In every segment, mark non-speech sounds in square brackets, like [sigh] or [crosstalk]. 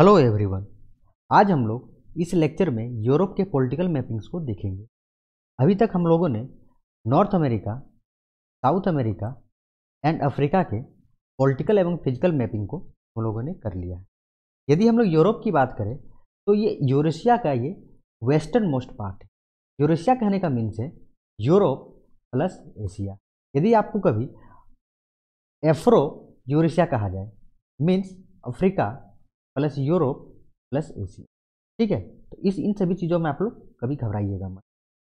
Hello everyone आज हम लोग इस लेक्चर में यूरोप के पॉलिटिकल मैपिंग्स को देखेंगे अभी तक हम लोगों ने North America South America and Africa के पॉलिटिकल एवं फिजिकल मैपिंग को हम लोगों ने कर लिया है यदि हम लोग यूरोप की बात करें तो ये यूरेशिया का ये वेस्टर्न मोस्ट पार्ट है यूरेशिया कहने का मीन्स है यूरोप प्लस एशिया यदि आपको कभी एफ्रो यूरेशिया कहा जाए means Africa plus Europe plus Asia ठीक है तो इस इन सभी चीज़ों में आप लोग कभी घबराइएगा मत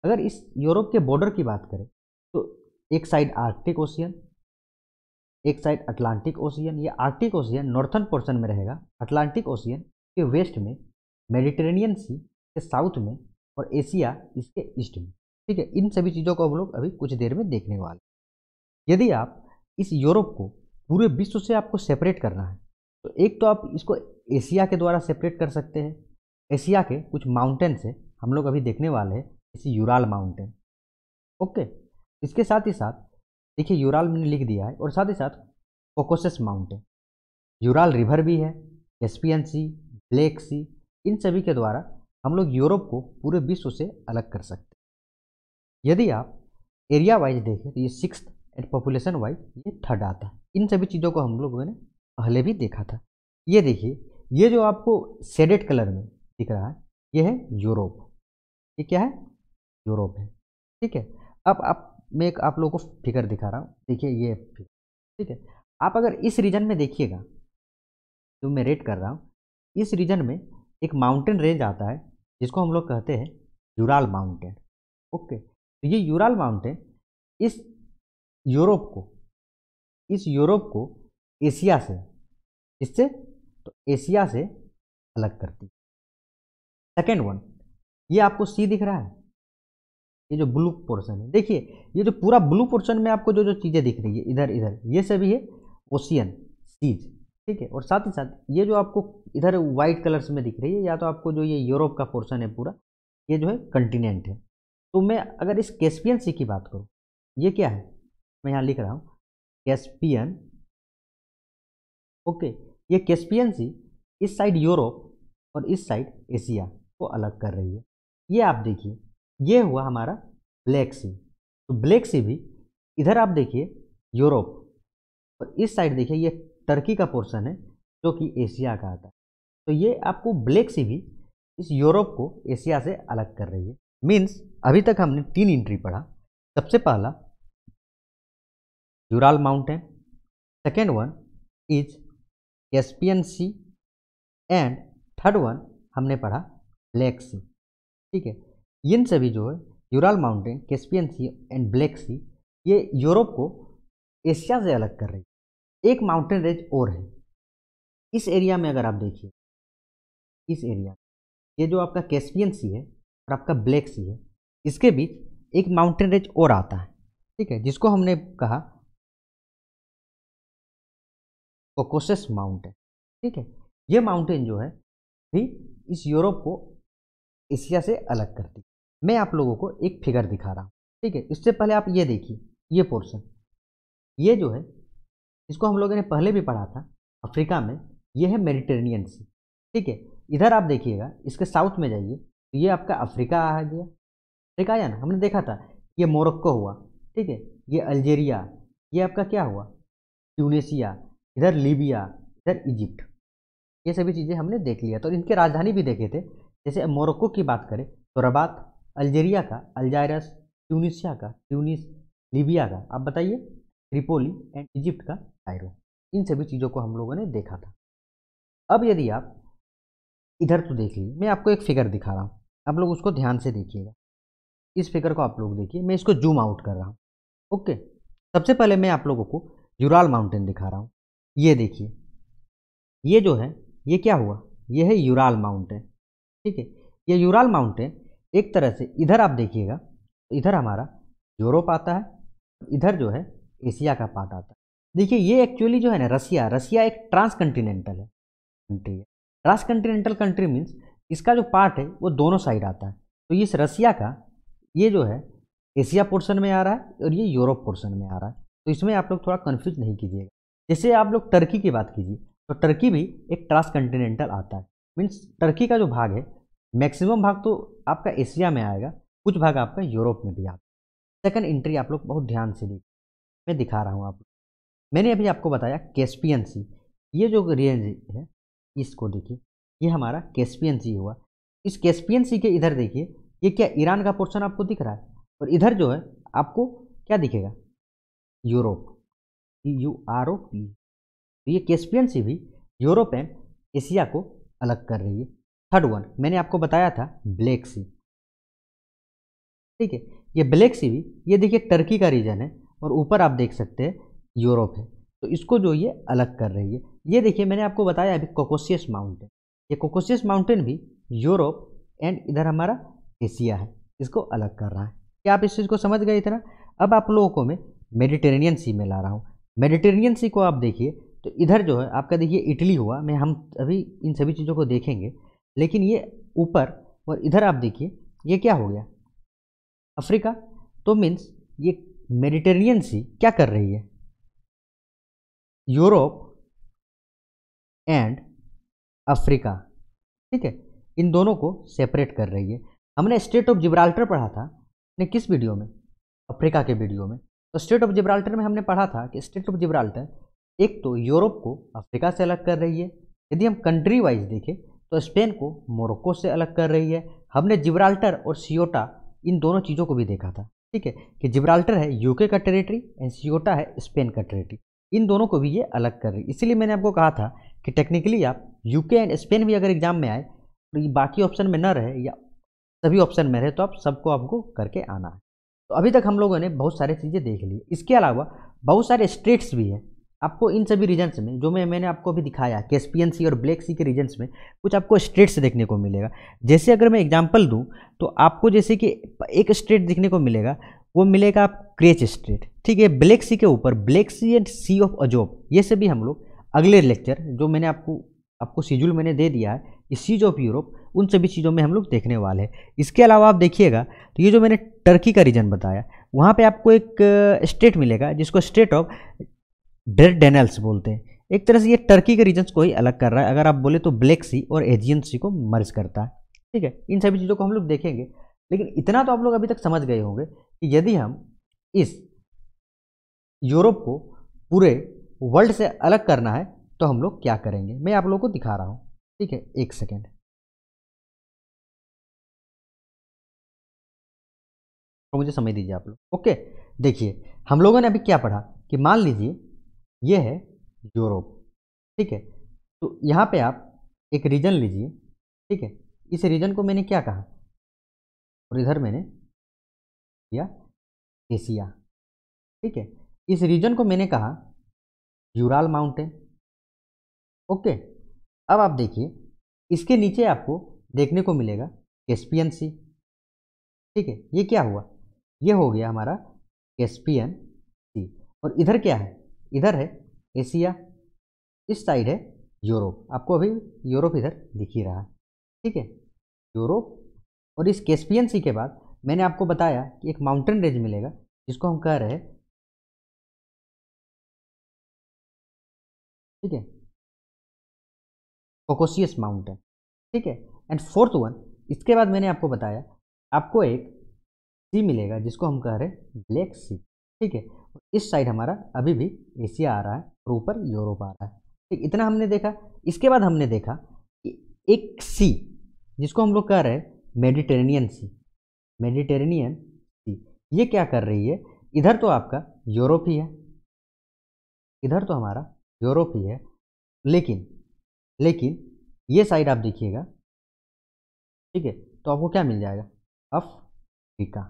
अगर इस यूरोप के बॉर्डर की बात करें तो एक साइड आर्कटिक ओशियन एक साइड अटलांटिक ओशियन ये आर्कटिक ओशियन नॉर्थन पोर्शन में रहेगा अटलांटिक ओशियन के वेस्ट में मेडिटेरेनियन सी के साउथ में और एशिया इसके ईस्ट में ठीक है इन सभी चीज़ों को हम लोग अभी कुछ देर में देखने वाले यदि आप इस यूरोप को पूरे विश्व से आपको सेपरेट करना है तो एक तो आप इसको एशिया के द्वारा सेपरेट कर सकते हैं एशिया के कुछ माउंटेन से हम लोग अभी देखने वाले हैं जैसे यूराल माउंटेन ओके इसके साथ ही साथ देखिए यूराल मैंने लिख दिया है और साथ ही साथ कोकोसेस माउंटेन यूराल रिवर भी है एस्पियन सी ब्लैक सी इन सभी के द्वारा हम लोग यूरोप को पूरे विश्व से अलग कर सकते हैं यदि आप एरिया वाइज देखें तो ये सिक्स एंड पॉपुलेशन वाइज ये थर्ड आता है इन सभी चीज़ों को हम लोग मैंने पहले भी देखा था ये देखिए ये जो आपको सेडेड कलर में दिख रहा है ये है यूरोप ये क्या है यूरोप है ठीक है अब आप मैं एक आप लोगों को फिगर दिखा रहा हूँ देखिए ये फिगर ठीक है आप अगर इस रीजन में देखिएगा जो मैं रेड कर रहा हूँ इस रीजन में एक माउंटेन रेंज आता है जिसको हम लोग कहते हैं यूराल माउंटेन ओके तो ये यूराल माउंटेन इस यूरोप को इस यूरोप को एशिया से इससे तो एशिया से अलग करती है सेकेंड वन ये आपको सी दिख रहा है ये जो ब्लू पोर्शन है देखिए ये जो पूरा ब्लू पोर्शन में आपको जो जो चीज़ें दिख रही है इधर इधर ये सभी है ओशियन सीज ठीक है और साथ ही साथ ये जो आपको इधर वाइट कलर्स में दिख रही है या तो आपको जो ये यूरोप का पोर्शन है पूरा ये जो है कंटिनेंट है तो मैं अगर इस कैस्पियन सी की बात करूँ ये क्या है मैं यहाँ लिख रहा हूँ कैस्पियन ओके ये कैस्पियन इस साइड यूरोप और इस साइड एशिया को अलग कर रही है ये आप देखिए ये हुआ हमारा ब्लैक सी तो ब्लैक सी भी इधर आप देखिए यूरोप और इस साइड देखिए ये टर्की का पोर्शन है जो कि एशिया का आता है तो ये आपको ब्लैक सी भी इस यूरोप को एशिया से अलग कर रही है मीन्स अभी तक हमने तीन इंट्री पढ़ा सबसे पहला Ural mountain second one is S P N C and third one हमने पढ़ा ब्लैक सी ठीक है इन सभी जो है Ural mountain Caspian Sea and Black Sea ये यूरोप को एशिया से अलग कर रही है एक माउंटेन रेंज और है इस एरिया में अगर आप देखिए इस एरिया ये जो आपका कैस्पियन सी है और आपका ब्लैक सी है इसके बीच एक माउंटेन रेंज और आता है ठीक है जिसको हमने कहा कोकोसेस माउंटेन ठीक है ये माउंटेन जो है भी इस यूरोप को एशिया से अलग करती मैं आप लोगों को एक फिगर दिखा रहा हूँ ठीक है इससे पहले आप ये देखिए ये पोर्शन ये जो है इसको हम लोगों ने पहले भी पढ़ा था अफ्रीका में ये है मेडिटेरेनियन सी ठीक है इधर आप देखिएगा इसके साउथ में जाइए तो ये आपका अफ्रीका आ गया ठीक आया ना हमने देखा था ये मोरक्को हुआ ठीक है ये अल्जेरिया ये आपका क्या हुआ ट्यूनेशिया इधर लीबिया इधर इजिप्ट ये सभी चीज़ें हमने देख लिया तो इनके राजधानी भी देखे थे जैसे मोरक्को की बात करें तो रबात अल्जेरिया का अल्जायरस ट्यूनिशिया का ट्यूनिस लीबिया का आप बताइए त्रिपोली एंड इजिप्ट का कायरो इन सभी चीज़ों को हम लोगों ने देखा था अब यदि आप इधर तो देख लीजिए मैं आपको एक फिगर दिखा रहा हूँ आप लोग उसको ध्यान से देखिएगा इस फिगर को आप लोग देखिए मैं इसको जूम आउट कर रहा हूँ ओके सबसे पहले मैं आप लोगों को जुराल माउंटेन दिखा रहा हूँ ये देखिए ये जो है ये क्या हुआ ये है यूराल माउंटेन ठीक है ये यूराल माउंटेन एक तरह से इधर आप देखिएगा तो इधर हमारा यूरोप आता है इधर जो है एशिया का पार्ट आता है देखिए ये एक्चुअली जो है ना रसिया रसिया एक ट्रांस कंटिनेंटल है कंट्री है ट्रांस कंटिनेंटल कंट्री मीन्स इसका जो पार्ट है वो दोनों साइड आता है तो इस रसिया का ये जो है एशिया पोर्शन में आ रहा है और ये यूरोप पोर्शन में आ रहा है तो इसमें आप लोग थोड़ा कन्फ्यूज नहीं कीजिएगा जैसे आप लोग टर्की की बात कीजिए तो टर्की भी एक ट्रांस कंटिनेंटल आता है मीन्स टर्की का जो भाग है मैक्सिमम भाग तो आपका एशिया में आएगा कुछ भाग आपका यूरोप में भी आता सेकंड एंट्री आप लोग बहुत ध्यान से देखिए मैं दिखा रहा हूँ आप मैंने अभी आपको बताया कैस्पियन सी ये जो रेंज है इसको देखिए ये हमारा कैस्पियन सी हुआ इस कैस्पियन सी के इधर देखिए ये क्या ईरान का पोर्शन आपको दिख रहा है और इधर जो है आपको क्या दिखेगा Europe E U R O P तो ये कैस्पियन सी भी यूरोप एंड एशिया को अलग कर रही है थर्ड वन मैंने आपको बताया था ब्लैक सी ठीक है ये ब्लैक सी भी ये देखिए टर्की का रीजन है और ऊपर आप देख सकते हैं यूरोप है तो इसको जो ये अलग कर रही है ये देखिए मैंने आपको बताया अभी कोकोसियस माउंटेन ये कोकोसियस माउंटेन भी यूरोप एंड इधर हमारा एशिया है इसको अलग कर रहा है क्या आप इस चीज़ को समझ गए इतना अब आप लोगों को मैं मेडिटेरेनियन सी में ला रहा हूँ मेडिटेरियन सी को आप देखिए तो इधर जो है आपका देखिए इटली हुआ मैं हम अभी इन सभी चीज़ों को देखेंगे लेकिन ये ऊपर और इधर आप देखिए ये क्या हो गया अफ्रीका तो मीन्स ये मेडिटेरियन सी क्या कर रही है यूरोप एंड अफ्रीका ठीक है इन दोनों को सेपरेट कर रही है हमने स्टेट ऑफ जिब्राल्टर पढ़ा था ने किस वीडियो में अफ्रीका के वीडियो में तो स्टेट ऑफ जिब्राल्टर में हमने पढ़ा था कि स्टेट ऑफ जिब्राल्टर एक तो यूरोप को अफ्रीका से अलग कर रही है यदि हम कंट्री वाइज देखें तो स्पेन को मोरक्को से अलग कर रही है हमने जिब्राल्टर और सियोटा इन दोनों चीज़ों को भी देखा था ठीक है कि जिब्राल्टर है यूके का टेरेटरी एंड सियोटा है स्पेन का टेरेटरी इन दोनों को भी ये अलग कर रही है इसीलिए मैंने आपको कहा था कि टेक्निकली आप यूके एंड स्पेन भी अगर एग्जाम में आए तो बाकी ऑप्शन में न रहे या सभी ऑप्शन में रहे तो आप सबको आपको करके आना है तो अभी तक हम लोगों ने बहुत सारे चीज़ें देख ली इसके अलावा बहुत सारे स्टेट्स भी हैं आपको इन सभी रीजन्स में जो मैं मैंने आपको अभी दिखाया कैस्पियन सी और ब्लैक सी के रीजन्स में कुछ आपको स्टेट्स देखने को मिलेगा जैसे अगर मैं एग्जांपल दूं तो आपको जैसे कि एक स्टेट देखने को मिलेगा वो मिलेगा आप क्रेच स्टेट ठीक है ब्लैक सी के ऊपर Black Sea and Sea of Azov ये सभी हम लोग अगले लेक्चर जो मैंने आपको आपको सीजुल मैंने दे दिया है इसीज सीज ऑफ यूरोप उन सभी चीज़ों में हम लोग देखने वाले हैं इसके अलावा आप देखिएगा तो ये जो मैंने टर्की का रीजन बताया वहाँ पे आपको एक स्टेट मिलेगा जिसको स्टेट ऑफ डेर डेनल्स बोलते हैं एक तरह से ये टर्की के रीजन्स को ही अलग कर रहा है अगर आप बोले तो ब्लैक सी और एजियन सी को मर्ज करता है ठीक है इन सभी चीज़ों को हम लोग देखेंगे लेकिन इतना तो आप लोग अभी तक समझ गए होंगे कि यदि हम इस यूरोप को पूरे वर्ल्ड से अलग करना है तो हम लोग क्या करेंगे मैं आप लोगों को दिखा रहा हूँ ठीक है एक सेकेंड तो मुझे समझ दीजिए आप लोग ओके देखिए हम लोगों ने अभी क्या पढ़ा कि मान लीजिए ये है यूरोप ठीक है तो यहाँ पे आप एक रीजन लीजिए ठीक है इस रीजन को मैंने क्या कहा और इधर मैंने किया एशिया ठीक है इस रीजन को मैंने कहा यूराल माउंटेन ओके अब आप देखिए इसके नीचे आपको देखने को मिलेगा कैस्पियन सी ठीक है ये क्या हुआ ये हो गया हमारा कैस्पियन सी और इधर क्या है इधर है एशिया इस साइड है यूरोप आपको अभी यूरोप इधर दिख ही रहा ठीक है यूरोप और इस कैस्पियन सी के बाद मैंने आपको बताया कि एक माउंटेन रेंज मिलेगा जिसको हम कह रहे हैं ठीक है कोकोसियस माउंटेन ठीक है एंड फोर्थ वन इसके बाद मैंने आपको बताया आपको एक सी मिलेगा जिसको हम कह रहे हैं ब्लैक सी ठीक है इस साइड हमारा अभी भी एशिया आ रहा है और ऊपर यूरोप आ रहा है ठीक इतना हमने देखा इसके बाद हमने देखा कि एक सी जिसको हम लोग कह रहे हैं मेडिटेरेनियन सी मेडिटेरेनियन सी ये क्या कर रही है इधर तो आपका यूरोप ही है इधर तो हमारा यूरोप ही है लेकिन लेकिन ये साइड आप देखिएगा ठीक है तो आपको क्या मिल जाएगा अफ्रीका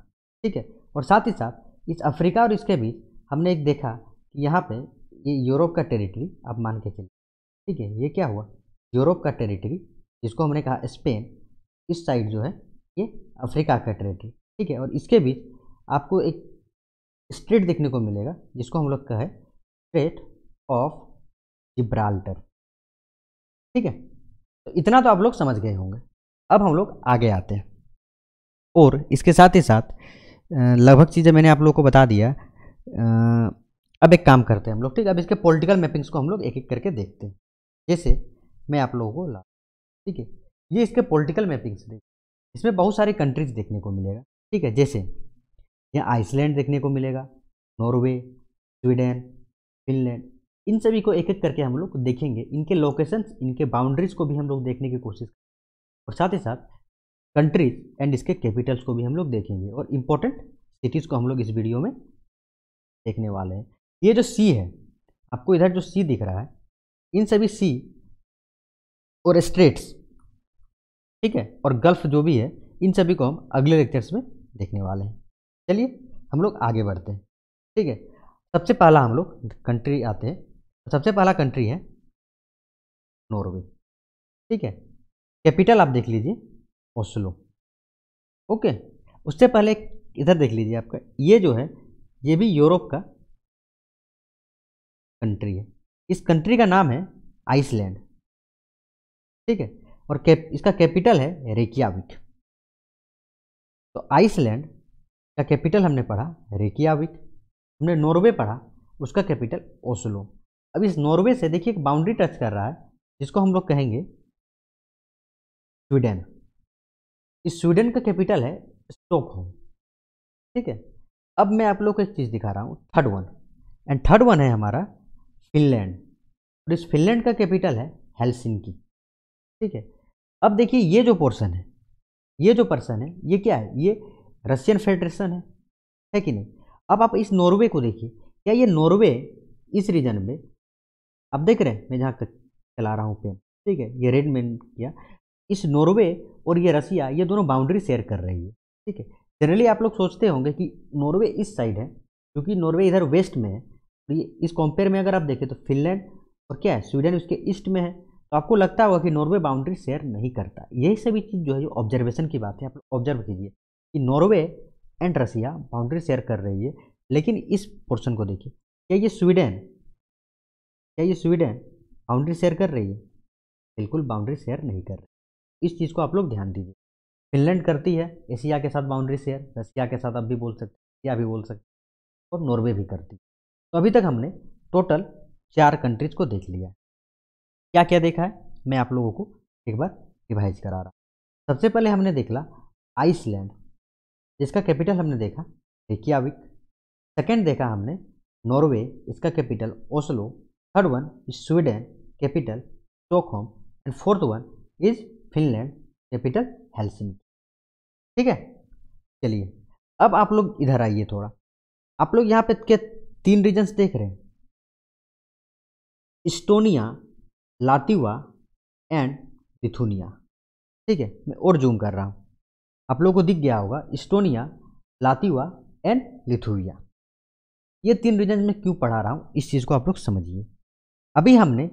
ठीक है और साथ ही साथ इस अफ्रीका और इसके बीच हमने एक देखा कि यहाँ पे ये यूरोप का टेरिटरी आप मान के चलिए ठीक है ये क्या हुआ यूरोप का टेरिटरी जिसको हमने कहा स्पेन इस साइड जो है ये अफ्रीका का टेरिटरी ठीक है और इसके बीच आपको एक स्ट्रेट देखने को मिलेगा जिसको हम लोग कहे स्ट्रेट ऑफ जिब्राल्टर ठीक है तो इतना तो आप लोग समझ गए होंगे अब हम लोग आगे आते हैं और इसके साथ ही साथ लगभग चीज़ें मैंने आप लोगों को बता दिया अब एक काम करते हैं हम लोग ठीक है अब इसके पॉलिटिकल मैपिंग्स को हम लोग एक एक करके देखते हैं जैसे मैं आप लोगों को ला ठीक है ये इसके पॉलिटिकल मैपिंग्स देख इसमें बहुत सारी कंट्रीज देखने को मिलेगा ठीक है जैसे यहाँ आइसलैंड देखने को मिलेगा नॉर्वे स्वीडन फिनलैंड इन सभी को एक एक करके हम लोग देखेंगे इनके लोकेशन इनके बाउंड्रीज को भी हम लोग देखने की कोशिश और साथ ही साथ कंट्रीज एंड इसके कैपिटल्स को भी हम लोग देखेंगे और इम्पोर्टेंट सिटीज़ को हम लोग इस वीडियो में देखने वाले हैं ये जो सी है आपको इधर जो सी दिख रहा है इन सभी सी और स्टेट्स ठीक है और गल्फ जो भी है इन सभी को हम अगले लेक्चर्स में देखने वाले हैं चलिए हम लोग आगे बढ़ते हैं ठीक है सबसे पहला हम लोग कंट्री आते हैं तो सबसे पहला कंट्री है नॉर्वे ठीक है कैपिटल आप देख लीजिए ओस्लो ओके उससे पहले इधर देख लीजिए आपका ये जो है ये भी यूरोप का कंट्री है इस कंट्री का नाम है आइसलैंड ठीक है और कैप इसका कैपिटल है रेकियाविक तो आइसलैंड का कैपिटल हमने पढ़ा रेकियाविक हमने नॉर्वे पढ़ा उसका कैपिटल ओस्लो अब इस नॉर्वे से देखिए एक बाउंड्री टच कर रहा है जिसको हम लोग कहेंगे स्वीडन इस स्वीडन का कैपिटल है स्टॉकहोम ठीक है अब मैं आप लोग को एक चीज़ दिखा रहा हूँ third one and third one है हमारा फिनलैंड और इस फिनलैंड का कैपिटल है हेलसिनकी ठीक है अब देखिए ये जो पोर्सन है ये जो पर्सन है ये क्या है ये रशियन फेडरेशन है है कि नहीं अब आप इस नॉर्वे को देखिए क्या ये नॉर्वे इस रीजन में आप देख रहे हैं मैं जहाँ चला रहा हूँ पेन ठीक है ये रेड मैन किया इस नॉर्वे और ये रसिया ये दोनों बाउंड्री शेयर कर रही है ठीक है जनरली आप लोग सोचते होंगे कि नॉर्वे इस साइड है क्योंकि नॉर्वे इधर वेस्ट में है तो ये इस कंपेयर में अगर आप देखें तो फिनलैंड और क्या है स्वीडन उसके ईस्ट में है तो आपको लगता होगा कि नॉर्वे बाउंड्री शेयर नहीं करता यही सभी चीज़ जो है जो ऑब्जर्वेशन की बात है आप लोग ऑब्जर्व कीजिए कि Norway and Russia boundary share कर रही है लेकिन इस पोर्शन को देखिए क्या ये स्वीडन क्या ये स्वीडन बाउंड्री शेयर कर रही है बिल्कुल बाउंड्री शेयर नहीं कर रही इस चीज़ को आप लोग ध्यान दीजिए फिनलैंड करती है एशिया के साथ बाउंड्री शेयर रशिया के साथ अब भी बोल सकते रसिया भी बोल सकते और नॉर्वे भी करती तो अभी तक हमने टोटल चार कंट्रीज को देख लिया क्या क्या देखा है मैं आप लोगों को एक बार रिवाइज करा रहा हूँ सबसे पहले हमने ला आइसलैंड जिसका कैपिटल हमने देखा रिकियाविक सेकेंड देखा हमने नॉर्वे इसका capital Oslo third one is Sweden capital Stockholm and fourth one is Finland capital Helsinki ठीक है चलिए अब आप लोग इधर आइए थोड़ा आप लोग यहाँ पे के तीन रीजन्स देख रहे हैं इस्टोनिया लातिवा एंड लिथुनिया ठीक है मैं और जूम कर रहा हूँ आप लोगों को दिख गया होगा इस्टोनिया लातिवा एंड लिथुविया ये तीन रीजन मैं क्यों पढ़ा रहा हूँ इस चीज़ को आप लोग समझिए अभी हमने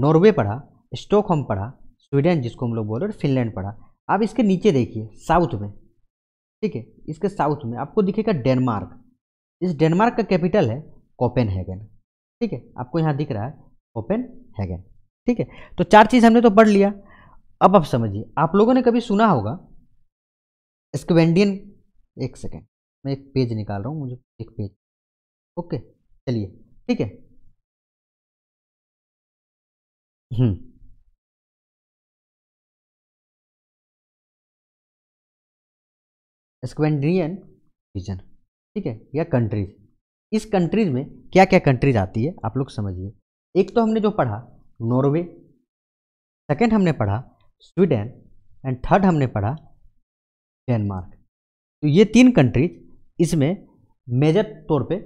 नॉर्वे पढ़ा स्टॉकहोम पढ़ा स्वीडन जिसको हम लोग बोल रहे फिनलैंड पढ़ा आप इसके नीचे देखिए साउथ में ठीक है इसके साउथ में आपको दिखेगा डेनमार्क इस डेनमार्क का कैपिटल है कोपेन हैगन ठीक है आपको यहाँ दिख रहा है कोपेन हैगन ठीक है तो चार चीज़ हमने तो पढ़ लिया अब आप समझिए आप लोगों ने कभी सुना होगा स्क्वेंडियन एक सेकेंड मैं एक पेज निकाल रहा हूँ मुझे एक पेज ओके चलिए ठीक है स्क्वेंड्रियन हम्म। रीजन ठीक है या कंट्रीज इस कंट्रीज में क्या क्या कंट्रीज आती है आप लोग समझिए एक तो हमने जो पढ़ा नॉर्वे सेकेंड हमने पढ़ा स्वीडन एंड थर्ड हमने पढ़ा डेनमार्क तो ये तीन कंट्रीज इसमें मेजर तौर पे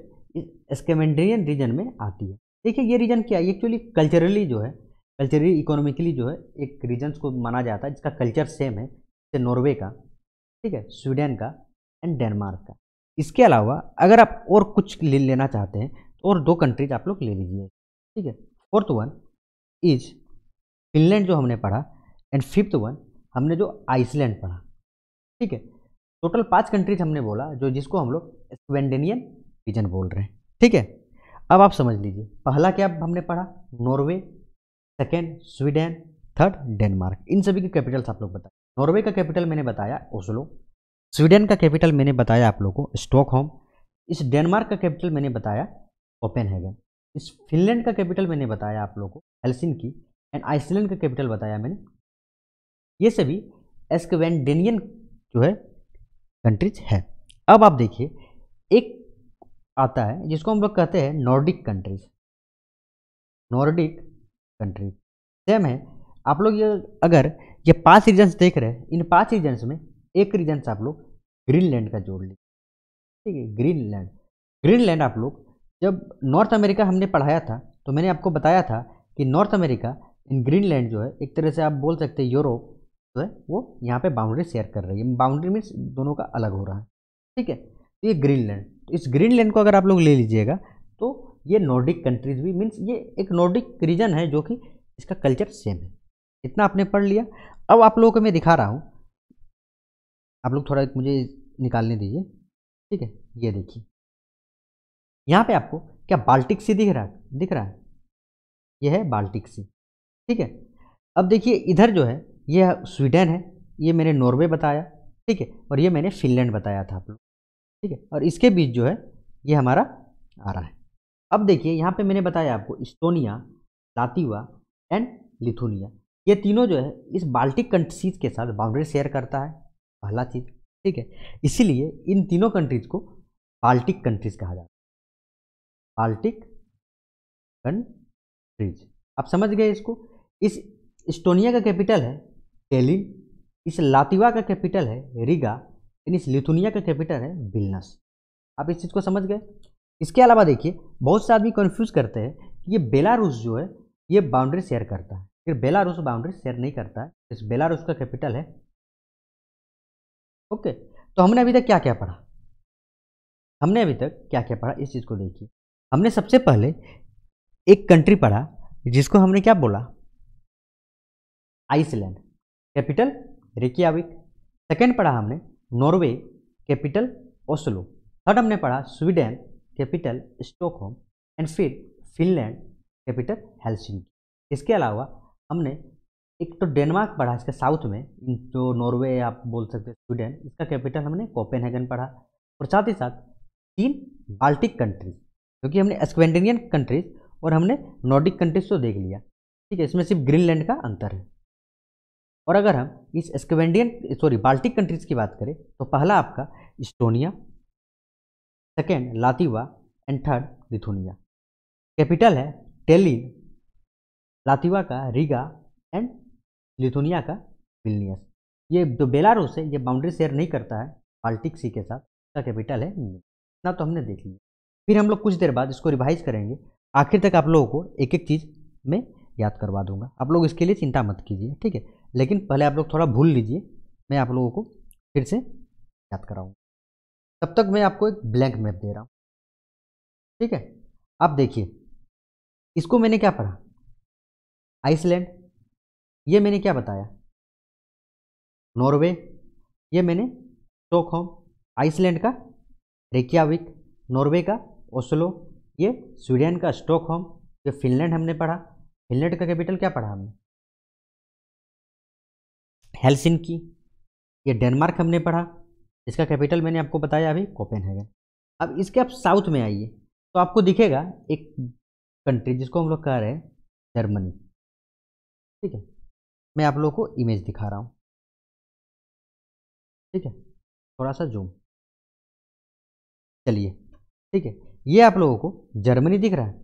स्केमेंड्रियन रीजन में आती है देखिए ये रीजन क्या है एक्चुअली कल्चरली जो है कल्चरली इकोनॉमिकली जो है एक रीजन्स को माना जाता है जिसका कल्चर सेम है जैसे नॉर्वे का ठीक है स्वीडन का एंड डेनमार्क का इसके अलावा अगर आप और कुछ ले लेना चाहते हैं तो और दो कंट्रीज आप लोग ले लीजिए ठीक है फोर्थ वन इज फिनलैंड जो हमने पढ़ा एंड फिफ्थ वन हमने जो आइसलैंड पढ़ा ठीक है टोटल पांच कंट्रीज हमने बोला जो जिसको हम लोग स्वेंडेनियन रीजन बोल रहे हैं ठीक है अब आप समझ लीजिए पहला क्या हमने पढ़ा Norway second Sweden third Denmark इन सभी के कैपिटल्स आप लोग बताए नॉर्वे का कैपिटल मैंने बताया ओस्लो स्वीडन का कैपिटल मैंने बताया आप लोग को स्टॉकहोम इस डेनमार्क का कैपिटल मैंने बताया ओपेनहेगन इस फिनलैंड का कैपिटल मैंने बताया आप लोग को हेलसिनकी एंड आइसलैंड का कैपिटल बताया मैंने ये सभी एस्कवेंडेनियन जो है कंट्रीज है अब आप देखिए एक आता है जिसको हम लोग कहते हैं Nordic countries Nordic country same है आप लोग ये अगर ये पांच रीजन्स देख रहे हैं इन पांच रीजन्स में एक रीजन्स आप लोग ग्रीनलैंड का जोड़ लीजिए ठीक है ग्रीनलैंड ग्रीनलैंड आप लोग जब नॉर्थ अमेरिका हमने पढ़ाया था तो मैंने आपको बताया था कि नॉर्थ अमेरिका इन ग्रीनलैंड जो है एक तरह से आप बोल सकते हैं यूरोप जो है वो यहाँ पे बाउंड्री शेयर कर रही है बाउंड्री मीन्स दोनों का अलग हो रहा है ठीक है तो ये ग्रीनलैंड तो इस ग्रीनलैंड को अगर आप लोग ले लीजिएगा तो ये नॉर्डिक कंट्रीज भी मीन्स ये एक नॉर्डिक रीजन है जो कि इसका कल्चर सेम है इतना आपने पढ़ लिया अब आप लोगों को मैं दिखा रहा हूँ आप लोग थोड़ा मुझे निकालने दीजिए ठीक है ये देखिए यहाँ पे आपको क्या बाल्टिक सी दिख रहा है दिख रहा है यह है बाल्टिक सी ठीक है अब देखिए इधर जो है यह स्वीडन है ये मैंने नॉर्वे बताया ठीक है और ये मैंने फिनलैंड बताया था आप लोग ठीक है और इसके बीच जो है ये हमारा आ रहा है अब देखिए यहाँ पे मैंने बताया आपको इस्टोनिया लातिवा एंड लिथुनिया ये तीनों जो है इस बाल्टिक कंट्रीज के साथ बाउंड्री शेयर करता है पहला चीज़ ठीक है इसीलिए इन तीनों कंट्रीज को बाल्टिक कंट्रीज कहा जाता है बाल्टिक कंट्रीज आप समझ गए इसको इस इस्टोनिया का कैपिटल है टेलिन इस लातिवा का कैपिटल है रिगा इस लिथुनिया का कैपिटल है बिलनस आप इस चीज़ को समझ गए इसके अलावा देखिए बहुत से आदमी कन्फ्यूज़ करते हैं कि ये बेलारूस जो है ये बाउंड्री शेयर करता है फिर बेलारूस बाउंड्री शेयर नहीं करता है इस बेलारूस का कैपिटल है ओके तो हमने अभी तक क्या क्या पढ़ा हमने अभी तक क्या क्या पढ़ा इस चीज़ को देखिए हमने सबसे पहले एक कंट्री पढ़ा जिसको हमने क्या बोला आइसलैंड कैपिटल रिकियाविक सेकेंड पढ़ा हमने नॉर्वे कैपिटल ओस्लो थर्ड हमने पढ़ा स्वीडन कैपिटल स्टॉकहोम एंड फिर फिनलैंड कैपिटल हेलसिंग इसके अलावा हमने एक तो डेनमार्क पढ़ा इसके साउथ में जो तो नॉर्वे आप बोल सकते हैं स्वीडन इसका कैपिटल हमने कोपेनहेगन पढ़ा और साथ ही साथ तीन बाल्टिक कंट्रीज क्योंकि हमने स्कैंडिनेवियन कंट्रीज और हमने नॉर्डिक कंट्रीज तो देख लिया ठीक है इसमें सिर्फ ग्रीनलैंड का अंतर है और अगर हम इस स्कैंडिनेवियन सॉरी बाल्टिक कंट्रीज की बात करें तो पहला आपका Estonia second Latvia and third Lithuania capital है टेलिन लातिवा का रीगा एंड लिथुनिया का विलनियस ये जो बेलारूस है ये बाउंड्री शेयर नहीं करता है बाल्टिक सी के साथ उसका कैपिटल है ना तो हमने देख लिया फिर हम लोग कुछ देर बाद इसको रिवाइज करेंगे आखिर तक आप लोगों को एक एक चीज़ मैं याद करवा दूंगा आप लोग इसके लिए चिंता मत कीजिए ठीक है लेकिन पहले आप लोग थोड़ा भूल लीजिए मैं आप लोगों को फिर से याद कराऊंगा तब तक मैं आपको एक ब्लैंक मैप दे रहा हूँ ठीक है आप देखिए इसको मैंने क्या पढ़ा आइसलैंड ये मैंने क्या बताया नॉर्वे ये मैंने स्टॉकहोम आइसलैंड का रेकियाविक नॉर्वे का ओस्लो ये स्वीडन का स्टॉकहोम ये फिनलैंड हमने पढ़ा फिनलैंड का कैपिटल क्या पढ़ा हमने हेलसिन की ये डेनमार्क हमने पढ़ा इसका कैपिटल मैंने आपको बताया अभी कोपेनहेगन अब इसके आप साउथ में आइए तो आपको दिखेगा एक कंट्री जिसको हम लोग कह रहे हैं जर्मनी ठीक है मैं आप लोगों को इमेज दिखा रहा हूँ ठीक है थोड़ा सा जूम चलिए ठीक है ये आप लोगों को जर्मनी दिख रहा है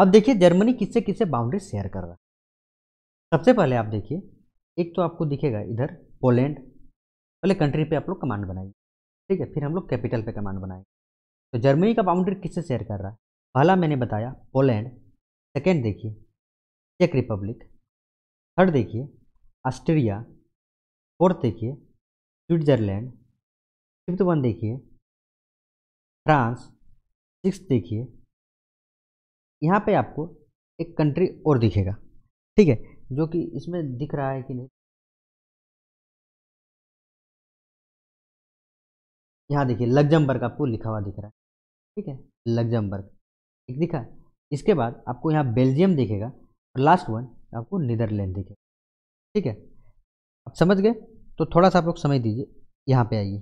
अब देखिए जर्मनी किससे किससे बाउंड्री शेयर कर रहा है सबसे पहले आप देखिए एक तो आपको दिखेगा इधर पोलैंड पहले कंट्री पे आप लोग कमांड बनाइए ठीक है फिर हम लोग कैपिटल पे कमांड बनाएंगे तो जर्मनी का बाउंड्री किससे शेयर कर रहा है पहला मैंने बताया पोलैंड सेकेंड देखिए चेक रिपब्लिक थर्ड देखिए ऑस्ट्रिया फोर्थ देखिए स्विट्जरलैंड फिफ्थ वन देखिए फ्रांस सिक्स देखिए यहाँ पे आपको एक कंट्री और दिखेगा ठीक है जो कि इसमें दिख रहा है कि नहीं यहाँ देखिए लग्जमबर्ग आपको लिखा हुआ दिख रहा है ठीक है लग्जमबर्ग ठीक दिखा इसके बाद आपको यहाँ बेल्जियम दिखेगा और लास्ट वन आपको नीदरलैंड दिखेगा ठीक है आप समझ गए तो थोड़ा सा आप लोग समझ दीजिए यहाँ पे आइए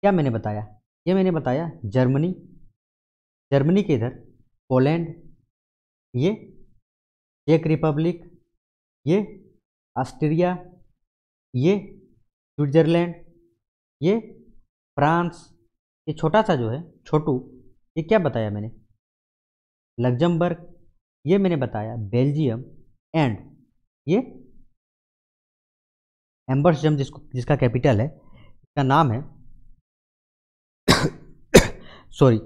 क्या मैंने बताया ये मैंने बताया जर्मनी जर्मनी के इधर पोलैंड ये चेक रिपब्लिक ये ऑस्ट्रिया ये स्विट्जरलैंड ये फ्रांस ये छोटा सा जो है छोटू ये क्या बताया मैंने लग्जमबर्ग ये मैंने बताया बेल्जियम एंड ये एम्बर्सडम जिसको जिसका कैपिटल है इसका नाम है [coughs] सॉरी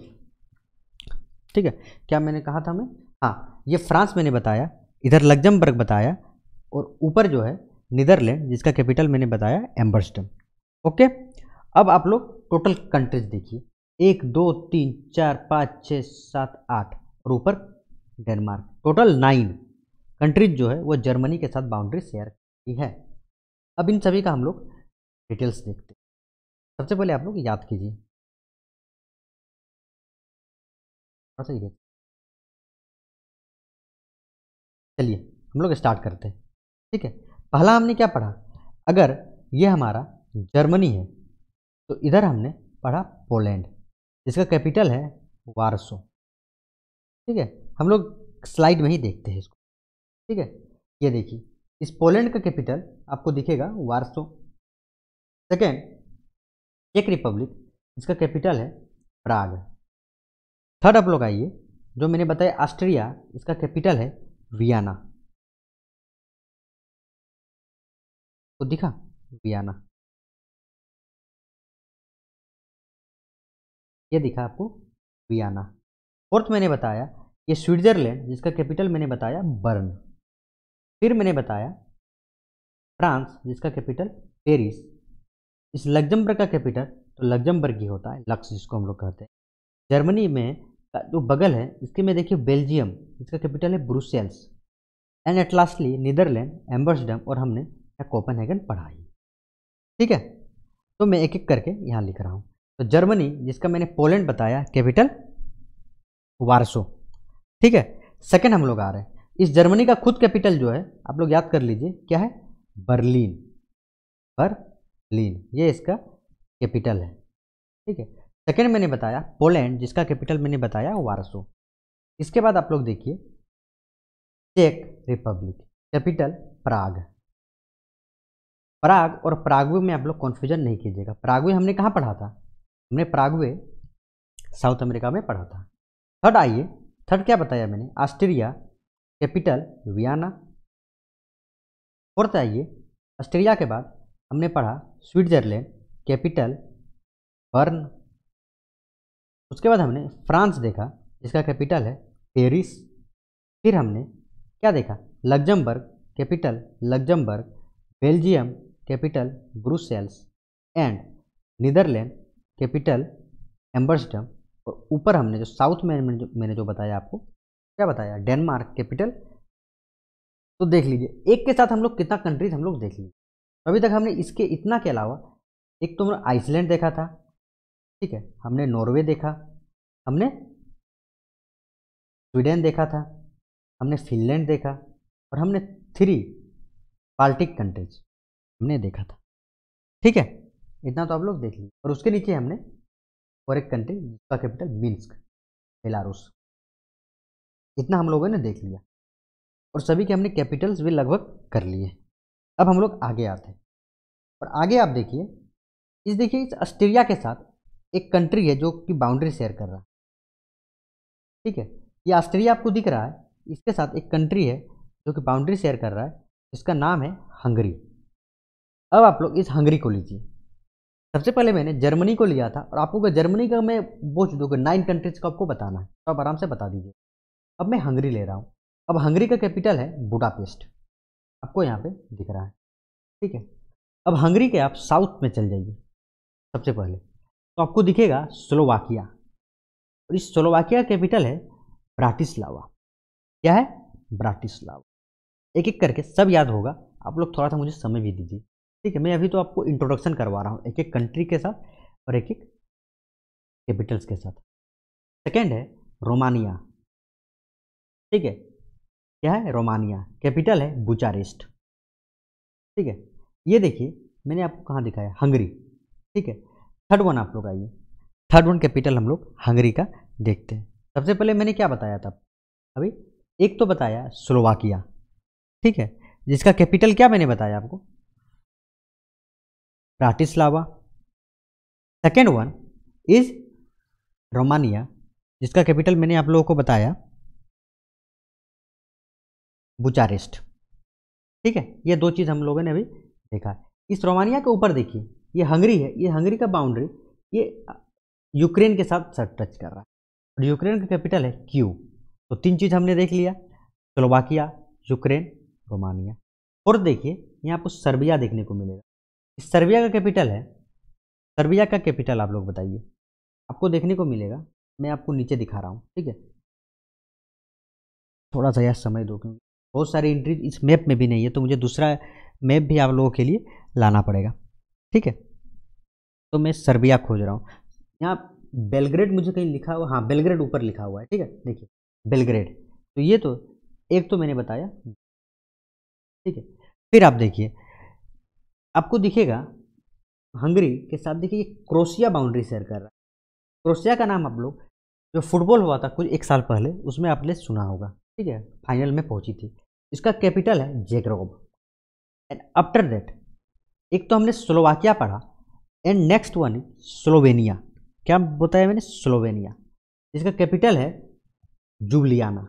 ठीक है क्या मैंने कहा था मैं हाँ ये फ्रांस मैंने बताया इधर लग्जमबर्ग बताया और ऊपर जो है नीदरलैंड जिसका कैपिटल मैंने बताया एम्बर्सडम ओके अब आप लोग टोटल कंट्रीज देखिए एक दो तीन चार पाँच छः सात आठ और ऊपर डेनमार्क टोटल नाइन कंट्रीज जो है वो जर्मनी के साथ बाउंड्री शेयर की है अब इन सभी का हम लोग डिटेल्स देखते हैं सबसे पहले आप लोग याद कीजिए चलिए हम लोग स्टार्ट करते हैं ठीक है पहला हमने क्या पढ़ा अगर ये हमारा जर्मनी है तो इधर हमने पढ़ा पोलैंड इसका कैपिटल है वारसो ठीक है हम लोग स्लाइड में ही देखते हैं इसको ठीक है ये देखिए इस पोलैंड का कैपिटल आपको दिखेगा वारसो सेकेंड चेक रिपब्लिक इसका कैपिटल है प्राग थर्ड आप लोग आइए जो मैंने बताया ऑस्ट्रिया इसका कैपिटल है वियाना तो दिखा वियाना ये दिखा आपको वियाना फोर्थ तो मैंने बताया ये स्विट्ज़रलैंड जिसका कैपिटल मैंने बताया बर्न फिर मैंने बताया फ्रांस जिसका कैपिटल पेरिस इस लग्जमबर्ग का कैपिटल तो लग्जमबर्ग ही होता है लक्स जिसको हम लोग कहते हैं जर्मनी में जो बगल है इसके में देखिए बेल्जियम इसका कैपिटल है Brussels and at lastly Netherlands Amsterdam और हमने कोपनहेगन पढ़ाई ठीक है तो मैं एक एक करके यहाँ लिख रहा हूँ तो जर्मनी जिसका मैंने पोलैंड बताया कैपिटल वारसो ठीक है सेकेंड हम लोग आ रहे हैं इस जर्मनी का खुद कैपिटल जो है आप लोग याद कर लीजिए क्या है बर्लिन बर्लिन ये इसका कैपिटल है ठीक है सेकेंड मैंने बताया पोलैंड जिसका कैपिटल मैंने बताया वारसो इसके बाद आप लोग देखिए चेक रिपब्लिक कैपिटल प्राग प्राग और प्रागवे में आप लोग कन्फ्यूजन नहीं कीजिएगा प्रागवे हमने कहाँ पढ़ा था हमने प्रागवे साउथ अमेरिका में पढ़ा था थर्ड आइए थर्ड क्या बताया मैंने ऑस्ट्रिया कैपिटल वियाना फोर्थ आइए ऑस्ट्रिया के बाद हमने पढ़ा स्विट्जरलैंड कैपिटल बर्न उसके बाद हमने फ्रांस देखा जिसका कैपिटल है पेरिस फिर हमने क्या देखा Luxembourg capital Luxembourg Belgium capital Brussels and Netherlands capital Amsterdam और ऊपर हमने जो साउथ में मैंने जो बताया आपको क्या बताया डेनमार्क कैपिटल तो देख लीजिए एक के साथ हम लोग कितना कंट्रीज हम लोग देख लीजिए अभी तक हमने इसके इतना के अलावा एक तो हमने आइसलैंड देखा था ठीक है हमने नॉर्वे देखा हमने स्वीडन देखा था हमने फिनलैंड देखा और हमने थ्री बाल्टिक कंट्रीज हमने देखा था ठीक है इतना तो आप लोग देख लीजिए और उसके नीचे हमने और एक कंट्री जिसका कैपिटल मिन्स्क बेलारूस इतना हम लोगों ने देख लिया और सभी के हमने कैपिटल्स भी लगभग कर लिए अब हम लोग आगे आते हैं और आगे आप देखिए इस देखिए इस ऑस्ट्रेलिया के साथ एक कंट्री है जो कि बाउंड्री शेयर कर रहा है ठीक है ये ऑस्ट्रेलिया आपको दिख रहा है इसके साथ एक कंट्री है जो कि बाउंड्री शेयर कर रहा है इसका नाम है हंगरी अब आप लोग इस हंगरी को लीजिए सबसे पहले मैंने जर्मनी को लिया था और आपको जर्मनी का मैं बोझ दूंगा नाइन कंट्रीज का आपको बताना है तो आप आराम से बता दीजिए अब मैं हंगरी ले रहा हूँ अब हंगरी का कैपिटल है बुडापेस्ट आपको यहाँ पे दिख रहा है ठीक है अब हंगरी के आप साउथ में चल जाइए सबसे पहले तो आपको दिखेगा स्लोवाकिया और इस स्लोवाकिया कैपिटल है ब्राटिस्लावा क्या है ब्राटिस्लावा एक एक करके सब याद होगा आप लोग थोड़ा सा मुझे समय भी दीजिए ठीक है मैं अभी तो आपको इंट्रोडक्शन करवा रहा हूँ एक एक कंट्री के साथ और एक एक कैपिटल्स के साथ सेकेंड है रोमानिया ठीक है क्या है रोमानिया कैपिटल है बुचारेस्ट ठीक है ये देखिए मैंने आपको कहाँ दिखाया हंगरी ठीक है थर्ड वन आप लोग आइए थर्ड वन कैपिटल हम लोग हंगरी का देखते हैं सबसे पहले मैंने क्या बताया था अभी एक तो बताया स्लोवाकिया ठीक है जिसका कैपिटल क्या मैंने बताया आपको Bratislava second one is Romania जिसका कैपिटल मैंने आप लोगों को बताया बुचारेस्ट ठीक है ये दो चीज़ हम लोगों ने अभी देखा इस रोमानिया के ऊपर देखिए ये हंगरी है ये हंगरी का बाउंड्री ये यूक्रेन के साथ सर टच कर रहा है और यूक्रेन का कैपिटल है क्यू तो तीन चीज़ हमने देख लिया स्लोवाकिया यूक्रेन रोमानिया और देखिए यहाँ आपको सर्बिया देखने को मिलेगा सर्बिया का कैपिटल है सर्बिया का कैपिटल आप लोग बताइए आपको देखने को मिलेगा मैं आपको नीचे दिखा रहा हूँ ठीक है थोड़ा सा यार समय दो क्योंकि बहुत सारी एंट्री इस मैप में भी नहीं है तो मुझे दूसरा मैप भी आप लोगों के लिए लाना पड़ेगा ठीक है तो मैं सर्बिया खोज रहा हूँ यहाँ बेलग्रेड मुझे कहीं लिखा हुआ हाँ बेलग्रेड ऊपर लिखा हुआ है ठीक है देखिए बेलग्रेड तो ये तो एक तो मैंने बताया ठीक है फिर आप देखिए आपको दिखेगा हंगरी के साथ देखिए क्रोशिया बाउंड्री शेयर कर रहा है क्रोशिया का नाम आप लोग जो फुटबॉल हुआ था कुछ एक साल पहले उसमें आपने सुना होगा ठीक है फाइनल में पहुंची थी इसका कैपिटल है जेग्रोब एंड आफ्टर दैट एक तो हमने स्लोवाकिया पढ़ा एंड नेक्स्ट वन स्लोवेनिया क्या बताया मैंने स्लोवेनिया इसका कैपिटल है जुबलियाना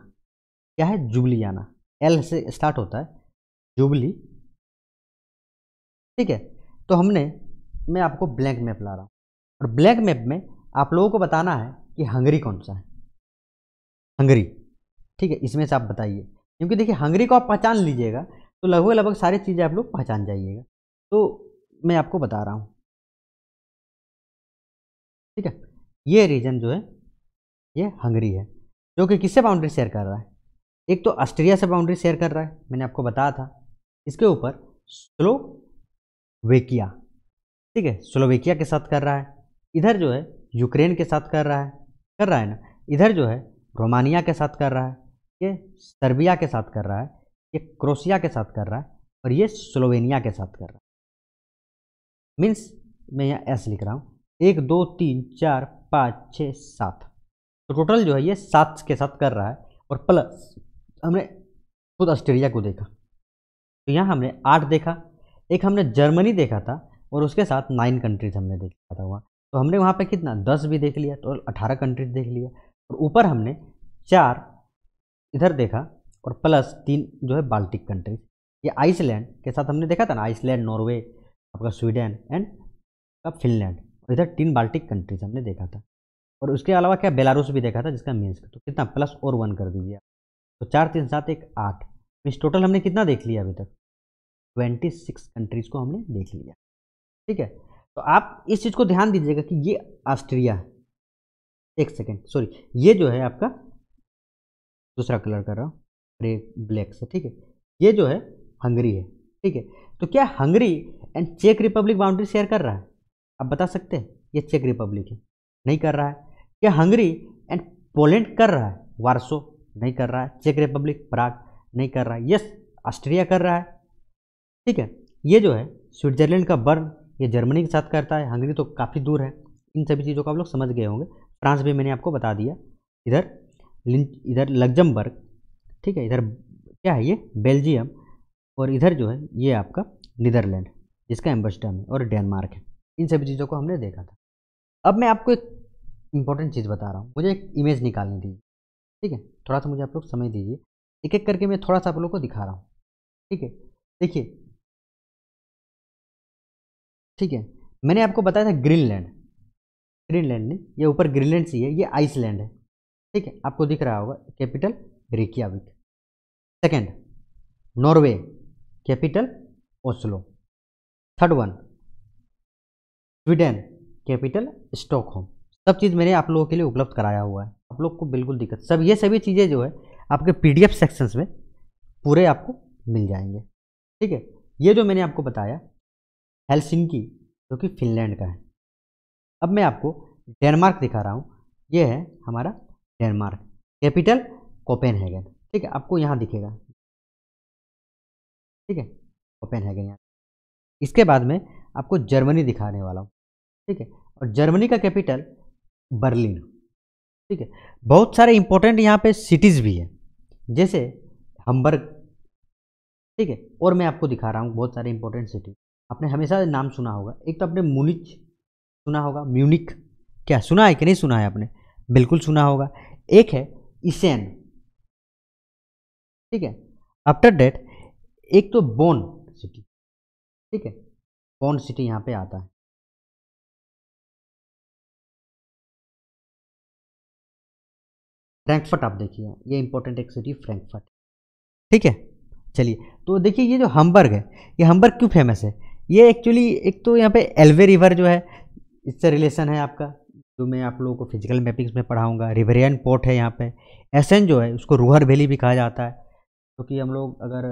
क्या है जुबलियाना एल से स्टार्ट होता है जुबली ठीक है तो हमने मैं आपको ब्लैंक मैप ला रहा हूँ और ब्लैंक मैप में आप लोगों को बताना है कि हंगरी कौन सा है हंगरी ठीक है इसमें से आप बताइए क्योंकि देखिए हंगरी को आप पहचान लीजिएगा तो लगभग लगभग सारी चीज़ें आप लोग पहचान जाइएगा तो मैं आपको बता रहा हूँ ठीक है ये रीजन जो है ये हंगरी है जो कि किससे बाउंड्री शेयर कर रहा है एक तो ऑस्ट्रेलिया से बाउंड्री शेयर कर रहा है मैंने आपको बताया था इसके ऊपर स्लो वेकिया ठीक है स्लोवेकिया के साथ कर रहा है इधर जो है यूक्रेन के साथ कर रहा है कर रहा है ना इधर जो है रोमानिया के साथ कर रहा है ये सर्बिया के साथ कर रहा है ये क्रोशिया के साथ कर रहा है और ये स्लोवेनिया के साथ कर रहा है मीन्स मैं यहाँ एस लिख रहा हूँ एक दो तीन चार पाँच छः सात तो टोटल जो है ये सात के साथ कर रहा है और प्लस हमने खुद ऑस्ट्रेलिया को देखा तो यहाँ हमने आठ देखा एक हमने जर्मनी देखा था और उसके साथ नाइन कंट्रीज हमने देखा था वहाँ तो हमने वहाँ पे कितना दस भी देख लिया तो अठारह कंट्रीज देख लिया और ऊपर हमने चार इधर देखा और प्लस तीन जो है बाल्टिक कंट्रीज ये आइसलैंड के साथ हमने देखा था ना आइसलैंड नॉर्वे आपका स्वीडन एंड का फिनलैंड इधर तीन बाल्टिक कंट्रीज हमने देखा था और उसके अलावा क्या बेलारूस भी देखा था जिसका मीन्स तो कितना प्लस और वन कर दीजिए तो चार तीन सात एक आठ मीन्स टोटल हमने कितना देख लिया अभी तक ट्वेंटी सिक्स कंट्रीज़ को हमने देख लिया ठीक है तो आप इस चीज़ को ध्यान दीजिएगा कि ये ऑस्ट्रिया एक सेकेंड सॉरी ये जो है आपका दूसरा कलर कर रहा हूँ ग्रे ब्लैक से ठीक है ये जो है हंगरी है ठीक है तो क्या हंगरी एंड चेक रिपब्लिक बाउंड्री शेयर कर रहा है आप बता सकते हैं ये चेक रिपब्लिक है नहीं कर रहा है क्या हंगरी एंड पोलैंड कर रहा है वारसो नहीं कर रहा है चेक रिपब्लिक प्राग नहीं कर रहा है यस ऑस्ट्रिया कर रहा है ठीक है ये जो है स्विट्जरलैंड का बर्न ये जर्मनी के साथ करता है हंगरी तो काफ़ी दूर है इन सभी चीज़ों को आप लोग समझ गए होंगे फ्रांस भी मैंने आपको बता दिया इधर इधर लग्जमबर्ग ठीक है इधर क्या है ये बेल्जियम और इधर जो है ये आपका नीदरलैंड जिसका एम्बस्डम है और डेनमार्क है इन सभी चीज़ों को हमने देखा था अब मैं आपको एक इंपॉर्टेंट चीज़ बता रहा हूँ मुझे एक इमेज निकालने दीजिए ठीक है थोड़ा सा मुझे आप लोग समझ दीजिए एक एक करके मैं थोड़ा सा आप लोग को दिखा रहा हूँ ठीक है देखिए ठीक है मैंने आपको बताया था ग्रीनलैंड ग्रीनलैंड नहीं ये ऊपर ग्रीनलैंड सी है ये आइसलैंड है ठीक है आपको दिख रहा होगा capital Reykjavik second Norway capital Oslo third one Sweden capital Stockholm सब चीज़ मैंने आप लोगों के लिए उपलब्ध कराया हुआ है आप लोग को बिल्कुल दिक्कत सब ये सभी चीज़ें जो है आपके पीडीएफ सेक्शंस में पूरे आपको मिल जाएंगे ठीक है ये जो मैंने आपको बताया हेलसिंकी जो कि फिनलैंड का है अब मैं आपको डेनमार्क दिखा रहा हूँ ये है हमारा डेनमार्क कैपिटल कोपेन हैगन ठीक है आपको यहाँ दिखेगा ठीक है कोपेन हैगन यहाँ इसके बाद में आपको जर्मनी दिखाने वाला हूँ ठीक है और जर्मनी का कैपिटल बर्लिन ठीक है बहुत सारे इंपॉर्टेंट यहाँ पे सिटीज़ भी हैं जैसे हम्बर्ग ठीक है और मैं आपको दिखा रहा हूँ बहुत सारे इंपॉर्टेंट सिटी आपने हमेशा नाम सुना होगा एक तो आपने मुनिच सुना होगा म्यूनिक क्या सुना है कि नहीं सुना है आपने बिल्कुल सुना होगा एक है इसेन ठीक है आफ्टर डेट एक तो बोन सिटी ठीक है बोन सिटी यहाँ पे आता है फ्रैंकफर्ट आप देखिए ये इंपॉर्टेंट एक सिटी फ्रैंकफर्ट ठीक है चलिए तो देखिए ये जो हम्बर्ग है ये हम्बर्ग क्यों फेमस है ये एक्चुअली एक तो यहाँ पे एल्वे रिवर जो है इससे रिलेशन है आपका जो मैं आप लोगों को फिजिकल मैपिंग्स में पढ़ाऊँगा रिवरियन पोर्ट है यहाँ पे एसएन जो है उसको रूहर वैली भी कहा जाता है क्योंकि तो हम लोग अगर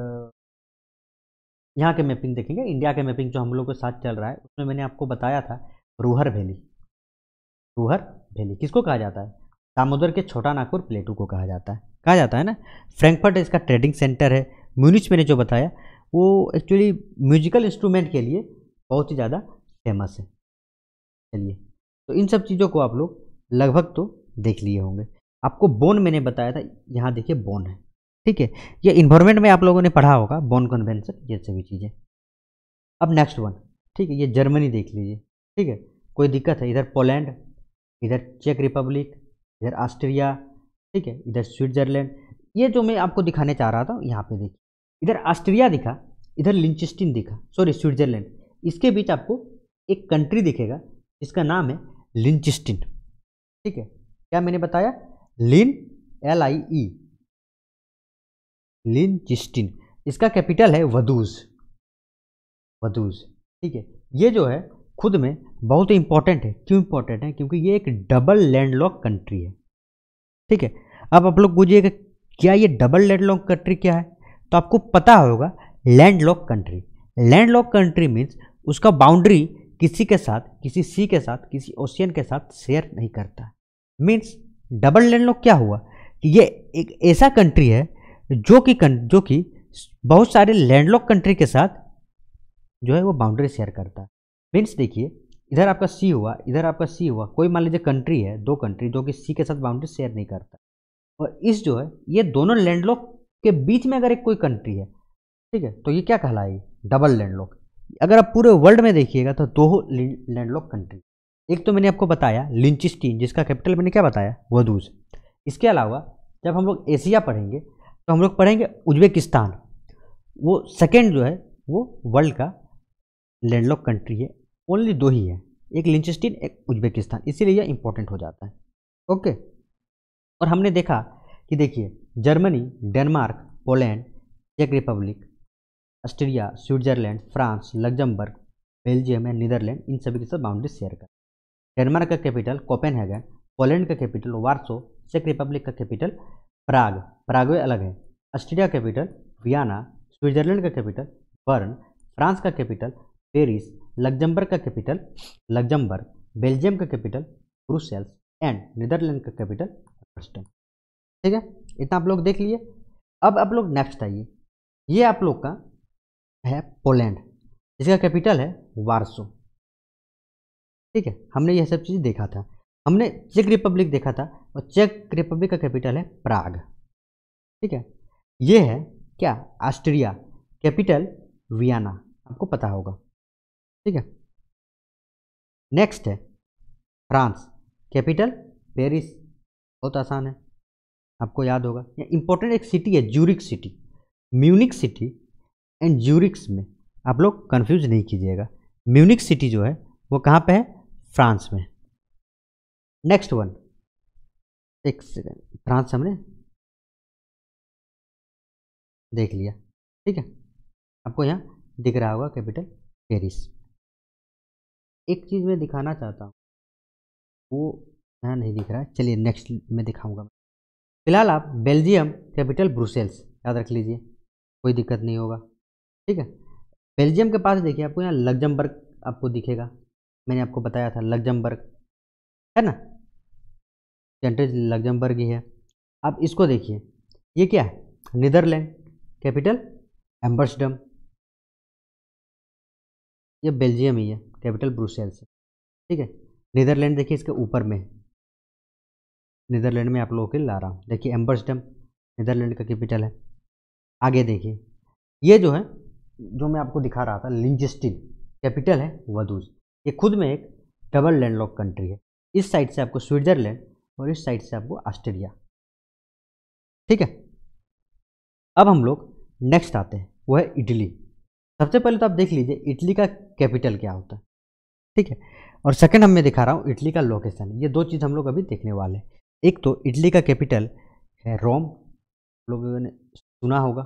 यहाँ के मैपिंग देखेंगे इंडिया के मैपिंग जो हम लोग के साथ चल रहा है उसमें मैंने आपको बताया था रूहर वैली रूहर वैली किसको कहा जाता है दामोदर के छोटा नागपुर प्लेटू को कहा जाता है कहा जाता है ना फ्रैंकफर्ट इसका ट्रेडिंग सेंटर है म्यूनिच मैंने जो बताया वो एक्चुअली म्यूजिकल इंस्ट्रूमेंट के लिए बहुत ही ज़्यादा फेमस है चलिए तो इन सब चीज़ों को आप लोग लगभग तो देख लिए होंगे आपको बोन मैंने बताया था यहाँ देखिए बोन है ठीक है ये इन्वायरमेंट में आप लोगों ने पढ़ा होगा बोन कन्वेंशन ये सभी चीज़ें अब नेक्स्ट वन ठीक है ये जर्मनी देख लीजिए ठीक है कोई दिक्कत है इधर पोलैंड इधर चेक रिपब्लिक इधर ऑस्ट्रिया ठीक है इधर स्विट्जरलैंड ये जो मैं आपको दिखाने चाह रहा था यहाँ पे देखिए इधर ऑस्ट्रिया दिखा इधर लिंचस्टिन दिखा सॉरी स्विट्जरलैंड इसके बीच आपको एक कंट्री दिखेगा जिसका नाम है लिंचस्टिन ठीक है क्या मैंने बताया लिन एल आई ई e। लिंचस्टिन इसका कैपिटल है वदूज वदूज ठीक है ये जो है खुद में बहुत ही इंपॉर्टेंट है क्यों इंपॉर्टेंट है क्योंकि ये एक डबल लैंडलॉक कंट्री है ठीक है अब आप लोग पूछिएगा क्या ये डबल लैंडलॉक कंट्री क्या है तो आपको पता होगा land lock country land lock country means उसका बाउंड्री किसी के साथ किसी सी के साथ किसी ओशियन के साथ शेयर नहीं करता मीन्स डबल लैंड लॉक क्या हुआ कि ये एक ऐसा कंट्री है जो कि जो कि बहुत सारे लैंडलॉक कंट्री के साथ जो है वो बाउंड्री शेयर करता है मीन्स देखिए इधर आपका सी हुआ इधर आपका सी हुआ कोई मान लीजिए कंट्री है दो कंट्री जो कि सी के साथ बाउंड्री शेयर नहीं करता और इस जो है ये दोनों लैंडलॉक के बीच में अगर एक कोई कंट्री है ठीक है तो ये क्या कहलाएगी डबल लैंडलॉक अगर आप पूरे वर्ल्ड में देखिएगा तो दो लैंडलॉक कंट्री एक तो मैंने आपको बताया लिंचिस्टीन जिसका कैपिटल मैंने क्या बताया वदूज इसके अलावा जब हम लोग एशिया पढ़ेंगे तो हम लोग पढ़ेंगे उज्बेकिस्तान वो सेकेंड जो है वो वर्ल्ड का लैंडलॉक कंट्री है ओनली दो ही है एक लिंचस्टीन एक उज्बेकिस्तान इसीलिए यह इंपॉर्टेंट हो जाता है ओके और हमने देखा कि देखिए जर्मनी डेनमार्क पोलैंड चेक Republic Austria Switzerland France Luxembourg Belgium and Netherland इन सभी के साथ बाउंड्री शेयर कर डेनमार्क का कैपिटल कोपेनहेगन पोलैंड का कैपिटल वार्सो चेक रिपब्लिक का कैपिटल प्राग प्रागवे अलग है ऑस्ट्रिया कैपिटल वियाना स्विट्जरलैंड का कैपिटल बर्न फ्रांस का कैपिटल पेरिस लग्जमबर्ग का कैपिटल लग्जमबर्ग बेल्जियम का कैपिटल ब्रुसेल्स एंड नीदरलैंड का कैपिटल ठीक है इतना आप लोग देख लिए अब आप लोग नेक्स्ट आइए ये आप लोग का है पोलैंड इसका कैपिटल है वारसो ठीक है हमने यह सब चीज़ देखा था हमने चेक रिपब्लिक देखा था और चेक रिपब्लिक का कैपिटल है प्राग ठीक है ये है क्या ऑस्ट्रिया कैपिटल वियना आपको पता होगा ठीक है नेक्स्ट है फ्रांस कैपिटल पेरिस बहुत आसान है आपको याद होगा या इम्पोर्टेंट एक सिटी है Zurich city Munich city and Zurich's में आप लोग कन्फ्यूज नहीं कीजिएगा म्यूनिक सिटी जो है वो कहाँ पे है फ्रांस में नेक्स्ट वन एक सेकेंड फ्रांस हमने देख लिया ठीक है आपको यहाँ दिख रहा होगा कैपिटल पेरिस एक चीज़ मैं दिखाना चाहता हूँ वो यहाँ नहीं दिख रहा है चलिए नेक्स्ट में दिखाऊंगा फिलहाल आप बेल्जियम कैपिटल ब्रुसेल्स याद रख लीजिए कोई दिक्कत नहीं होगा ठीक है बेल्जियम के पास देखिए आपको यहाँ लग्जमबर्ग आपको दिखेगा मैंने आपको बताया था लग्जमबर्ग है ना कंट्रीज लग्जमबर्ग ही है आप इसको देखिए ये क्या है नीदरलैंड कैपिटल एम्बर्सडम ये बेल्जियम ही है कैपिटल ब्रुसेल्स ठीक है नीदरलैंड देखिए इसके ऊपर में है नीदरलैंड में आप लोगों के ला रहा हूँ देखिए एम्बर्सडम नीदरलैंड का कैपिटल है आगे देखिए ये जो है जो मैं आपको दिखा रहा था लिंजस्टिन कैपिटल है वदूज ये खुद में एक डबल लैंडलॉक कंट्री है इस साइड से आपको स्विट्जरलैंड और इस साइड से आपको ऑस्ट्रेलिया ठीक है अब हम लोग नेक्स्ट आते हैं वो है इटली सबसे पहले तो आप देख लीजिए इटली का कैपिटल क्या होता है ठीक है और सेकंड हम मैं दिखा रहा हूँ इटली का लोकेशन ये दो चीज़ हम लोग अभी देखने वाले हैं एक तो इटली का कैपिटल है रोम लोगों ने सुना होगा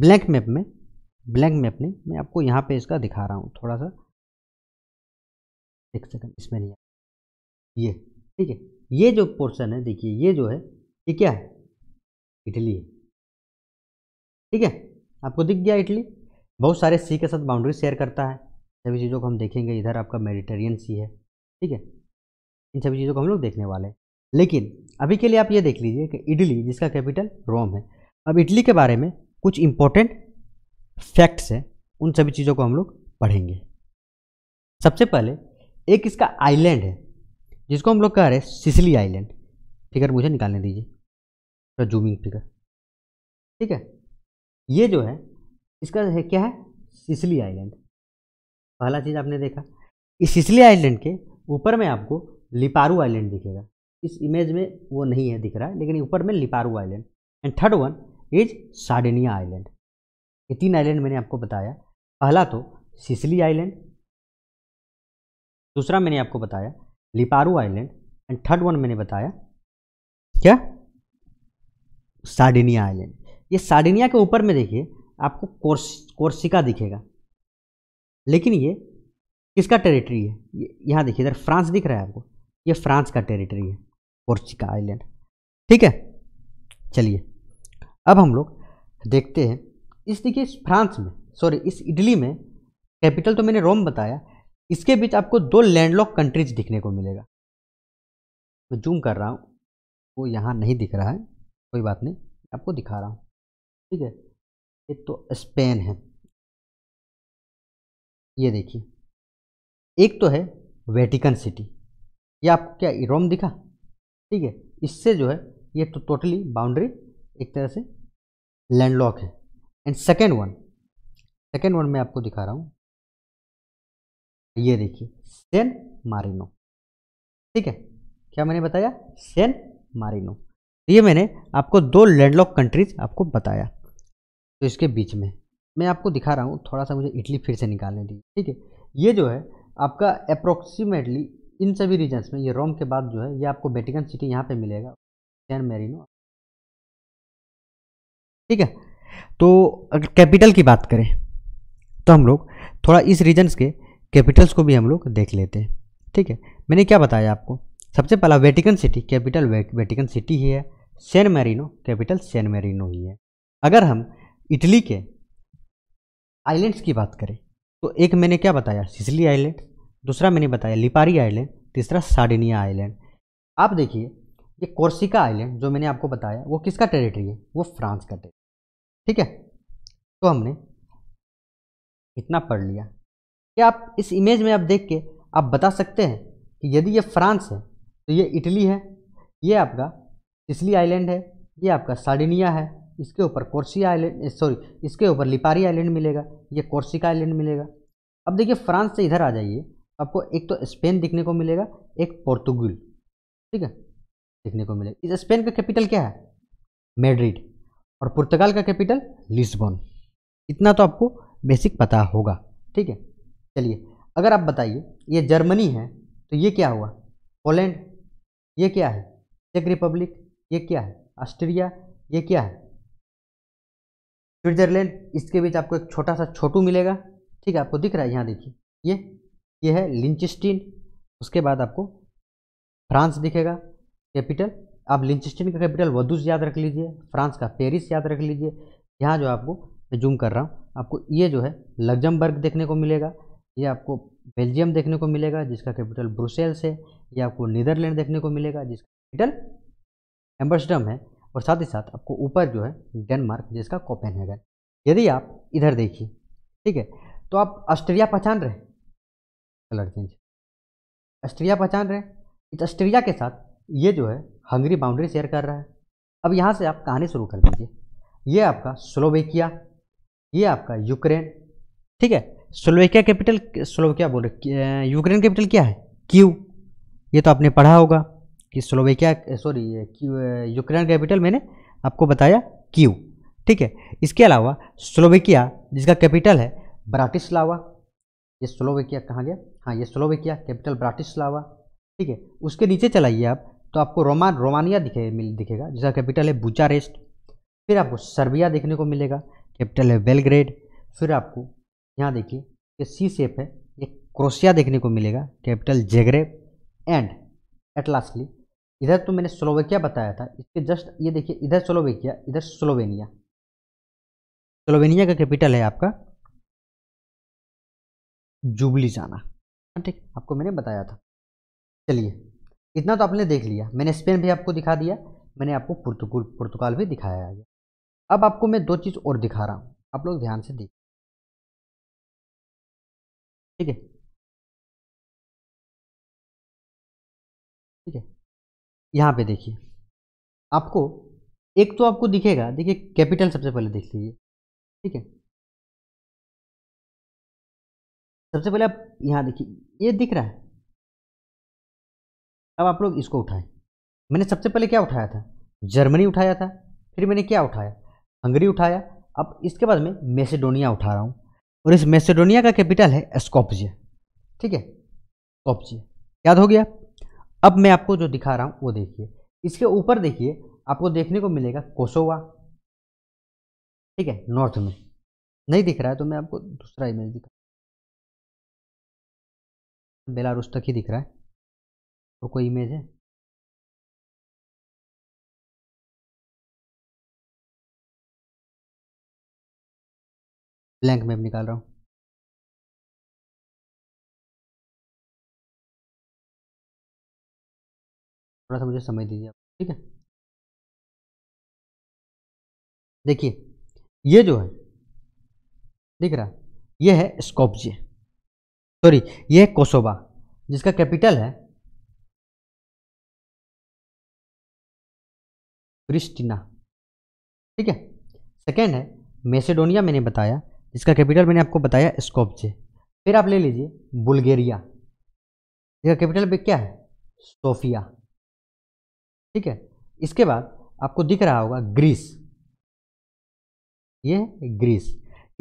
ब्लैंक मैप में ब्लैंक मैप नहीं मैं आपको यहाँ पे इसका दिखा रहा हूँ थोड़ा सा एक सेकंड इसमें नहीं ये ठीक है ये जो पोर्शन है देखिए ये जो है ये क्या है इटली है ठीक है आपको दिख गया इटली बहुत सारे सी के साथ बाउंड्री शेयर करता है सभी चीज़ों को हम देखेंगे इधर आपका मेडिटेरियन सी है ठीक है इन सभी चीज़ों को हम लोग देखने वाले हैं लेकिन अभी के लिए आप ये देख लीजिए कि इटली जिसका कैपिटल रोम है अब इटली के बारे में कुछ इम्पोर्टेंट फैक्ट्स हैं उन सभी चीज़ों को हम लोग पढ़ेंगे सबसे पहले एक इसका आइलैंड है जिसको हम लोग कह रहे हैं सिसली आइलैंड फिगर मुझे निकालने दीजिए तो जूमिंग फिगर ठीक है ये जो है इसका है क्या है सिसली आइलैंड पहला चीज़ आपने देखा इस सिसली आइलैंड के ऊपर में आपको लिपारू आइलैंड दिखेगा इस इमेज में वो नहीं है दिख रहा है लेकिन ऊपर में Lipari island and third one is Sardinia island ये तीन आइलैंड मैंने आपको बताया पहला तो सिसली आइलैंड दूसरा मैंने आपको बताया Lipari island and third one मैंने बताया क्या सार्डिनिया आइलैंड ये साडनिया के ऊपर में देखिए आपको कोर्स कोर्सिका दिखेगा लेकिन ये किसका टेरिटरी है यहाँ देखिए इधर फ्रांस दिख रहा है आपको ये फ्रांस का टेरिटरी है पोर्चिका आइलैंड ठीक है चलिए अब हम लोग देखते हैं इस देखिए फ्रांस में सॉरी इस इटली में कैपिटल तो मैंने रोम बताया इसके बीच आपको दो लैंडलॉक कंट्रीज दिखने को मिलेगा मैं तो जूम कर रहा हूँ वो यहाँ नहीं दिख रहा है कोई बात नहीं आपको दिखा रहा हूँ ठीक है ये तो स्पेन है ये देखिए एक तो है वेटिकन सिटी ये आपको क्या रोम दिखा ठीक है इससे जो है ये तो टोटली बाउंड्री एक तरह से लैंड लॉक है and second one second one मैं आपको दिखा रहा हूँ ये देखिए सेन मारिनो ठीक है क्या मैंने बताया सेन मारिनो तो ये मैंने आपको दो लैंडलॉक कंट्रीज आपको बताया तो इसके बीच में मैं आपको दिखा रहा हूँ थोड़ा सा मुझे इटली फिर से निकालने दीजिए ठीक है ये जो है आपका अप्रोक्सीमेटली इन सभी रीजन्स में ये रोम के बाद जो है ये आपको वेटिकन सिटी यहाँ पे मिलेगा सैन मेरिनो ठीक है तो अगर कैपिटल की बात करें तो हम लोग थोड़ा इस रीजन्स के कैपिटल्स को भी हम लोग देख लेते हैं ठीक है मैंने क्या बताया आपको सबसे पहला Vatican City capital Vatican City ही है San Marino capital San Marino ही है अगर हम इटली के आइलैंड्स की बात करें तो एक मैंने क्या बताया सिसली आइलैंड दूसरा मैंने बताया लिपारी आइलैंड तीसरा साडिनिया आइलैंड आप देखिए ये कोर्सिका आइलैंड जो मैंने आपको बताया वो किसका टेरिटरी है वो फ्रांस का टेरिटरी ठीक है तो हमने इतना पढ़ लिया क्या आप इस इमेज में आप देख के आप बता सकते हैं कि यदि ये फ्रांस है तो ये इटली है ये आपका सिसली आइलैंड है ये आपका साडिनिया है इसके ऊपर कोर्सिया आइलैंड सॉरी इसके ऊपर लिपारी आइलैंड मिलेगा ये कोर्सिका आइलैंड मिलेगा अब देखिए फ्रांस से इधर आ जाइए आपको एक तो स्पेन देखने को मिलेगा एक पोर्तुगल ठीक है देखने को मिलेगा इस स्पेन का कैपिटल क्या है मेड्रिड और पुर्तगाल का कैपिटल लिस्बॉन इतना तो आपको बेसिक पता होगा ठीक है चलिए अगर आप बताइए ये जर्मनी है तो ये क्या हुआ पोलैंड ये क्या है चेक रिपब्लिक ये क्या है ऑस्ट्रिया ये क्या है स्विट्जरलैंड इसके बीच आपको एक छोटा सा छोटू मिलेगा ठीक है आपको दिख रहा है यहाँ देखिए ये ये है लिंचस्टीन उसके बाद आपको फ्रांस दिखेगा कैपिटल आप लिंचस्टीन का कैपिटल वदूस याद रख लीजिए फ्रांस का पेरिस याद रख लीजिए यहाँ जो आपको मैं जूम कर रहा हूँ आपको ये जो है लग्जमबर्ग देखने को मिलेगा ये आपको बेल्जियम देखने को मिलेगा जिसका कैपिटल ब्रुसेल्स है ये आपको नीदरलैंड देखने को मिलेगा जिसका कैपिटल एम्बर्सडम है और साथ ही साथ आपको ऊपर जो है डेनमार्क जिसका कोपेनहेगन यदि आप इधर देखिए ठीक है तो आप ऑस्ट्रेलिया पहचान रहे कलर चेंज ऑस्ट्रिया पहचान रहे इस ऑस्ट्रिया के साथ ये जो है हंगरी बाउंड्री शेयर कर रहा है अब यहाँ से आप कहानी शुरू कर दीजिए ये आपका स्लोवेकिया ये आपका यूक्रेन ठीक है स्लोवेकिया कैपिटल स्लोवेकिया बोल रहे यूक्रेन कैपिटल क्या है क्यू ये तो आपने पढ़ा होगा कि स्लोवेकिया सॉरी यूक्रेन कैपिटल मैंने आपको बताया क्यू ठीक है इसके अलावा स्लोवेकिया जिसका कैपिटल है ब्राटिस्लावा ये स्लोवेकिया कहाँ गया हाँ ये स्लोवेकिया कैपिटल ब्राटिस्लावा ठीक है उसके नीचे चलाइए आप तो आपको रोमान रोमानिया दिखे मिल दिखेगा जिसका कैपिटल है बुचारेस्ट फिर आपको सर्बिया देखने को मिलेगा कैपिटल है बेलग्रेड फिर आपको यहाँ देखिए ये सी सेप है ये क्रोशिया देखने को मिलेगा capital Zagreb and at lastly इधर तो मैंने स्लोवेकिया बताया था इसके जस्ट ये देखिए इधर स्लोवेकिया इधर स्लोवेनिया स्लोवेनिया का कैपिटल है आपका जुबली जाना हाँ, ठीक आपको मैंने बताया था चलिए इतना तो आपने देख लिया मैंने स्पेन भी आपको दिखा दिया मैंने आपको पुर्तगाल पुर्तगाल भी दिखाया है अब आपको मैं दो चीज़ और दिखा रहा हूँ आप लोग ध्यान से देख ठीक है ठीक है यहाँ पे देखिए आपको एक तो आपको दिखेगा देखिए कैपिटल सबसे पहले देख लीजिए ठीक है सबसे पहले आप यहाँ देखिए ये दिख रहा है अब आप लोग इसको उठाएं मैंने सबसे पहले क्या उठाया था जर्मनी उठाया था फिर मैंने क्या उठाया हंगरी उठाया अब इसके बाद में मैसेडोनिया उठा रहा हूँ और इस मैसेडोनिया का कैपिटल है स्कॉपजिया ठीक है स्कॉपजिया याद हो गया अब मैं आपको जो दिखा रहा हूँ वो देखिए इसके ऊपर देखिए आपको देखने को मिलेगा कोसोवा ठीक है नॉर्थ में नहीं दिख रहा है तो मैं आपको दूसरा इमेज दिखा बेलारूस तक ही दिख रहा है और कोई इमेज है ब्लैंक मैप निकाल रहा हूँ थोड़ा सा मुझे समझ दीजिए ठीक है देखिए ये जो है दिख रहा ये है स्कोपजी सॉरी ये कोसोवा जिसका कैपिटल है प्रिस्टिना ठीक है सेकेंड है मेसिडोनिया मैंने बताया जिसका कैपिटल मैंने आपको बताया स्कोपचे फिर आप ले लीजिए बुल्गेरिया जिसका कैपिटल भी क्या है सोफिया ठीक है इसके बाद आपको दिख रहा होगा ग्रीस ये ग्रीस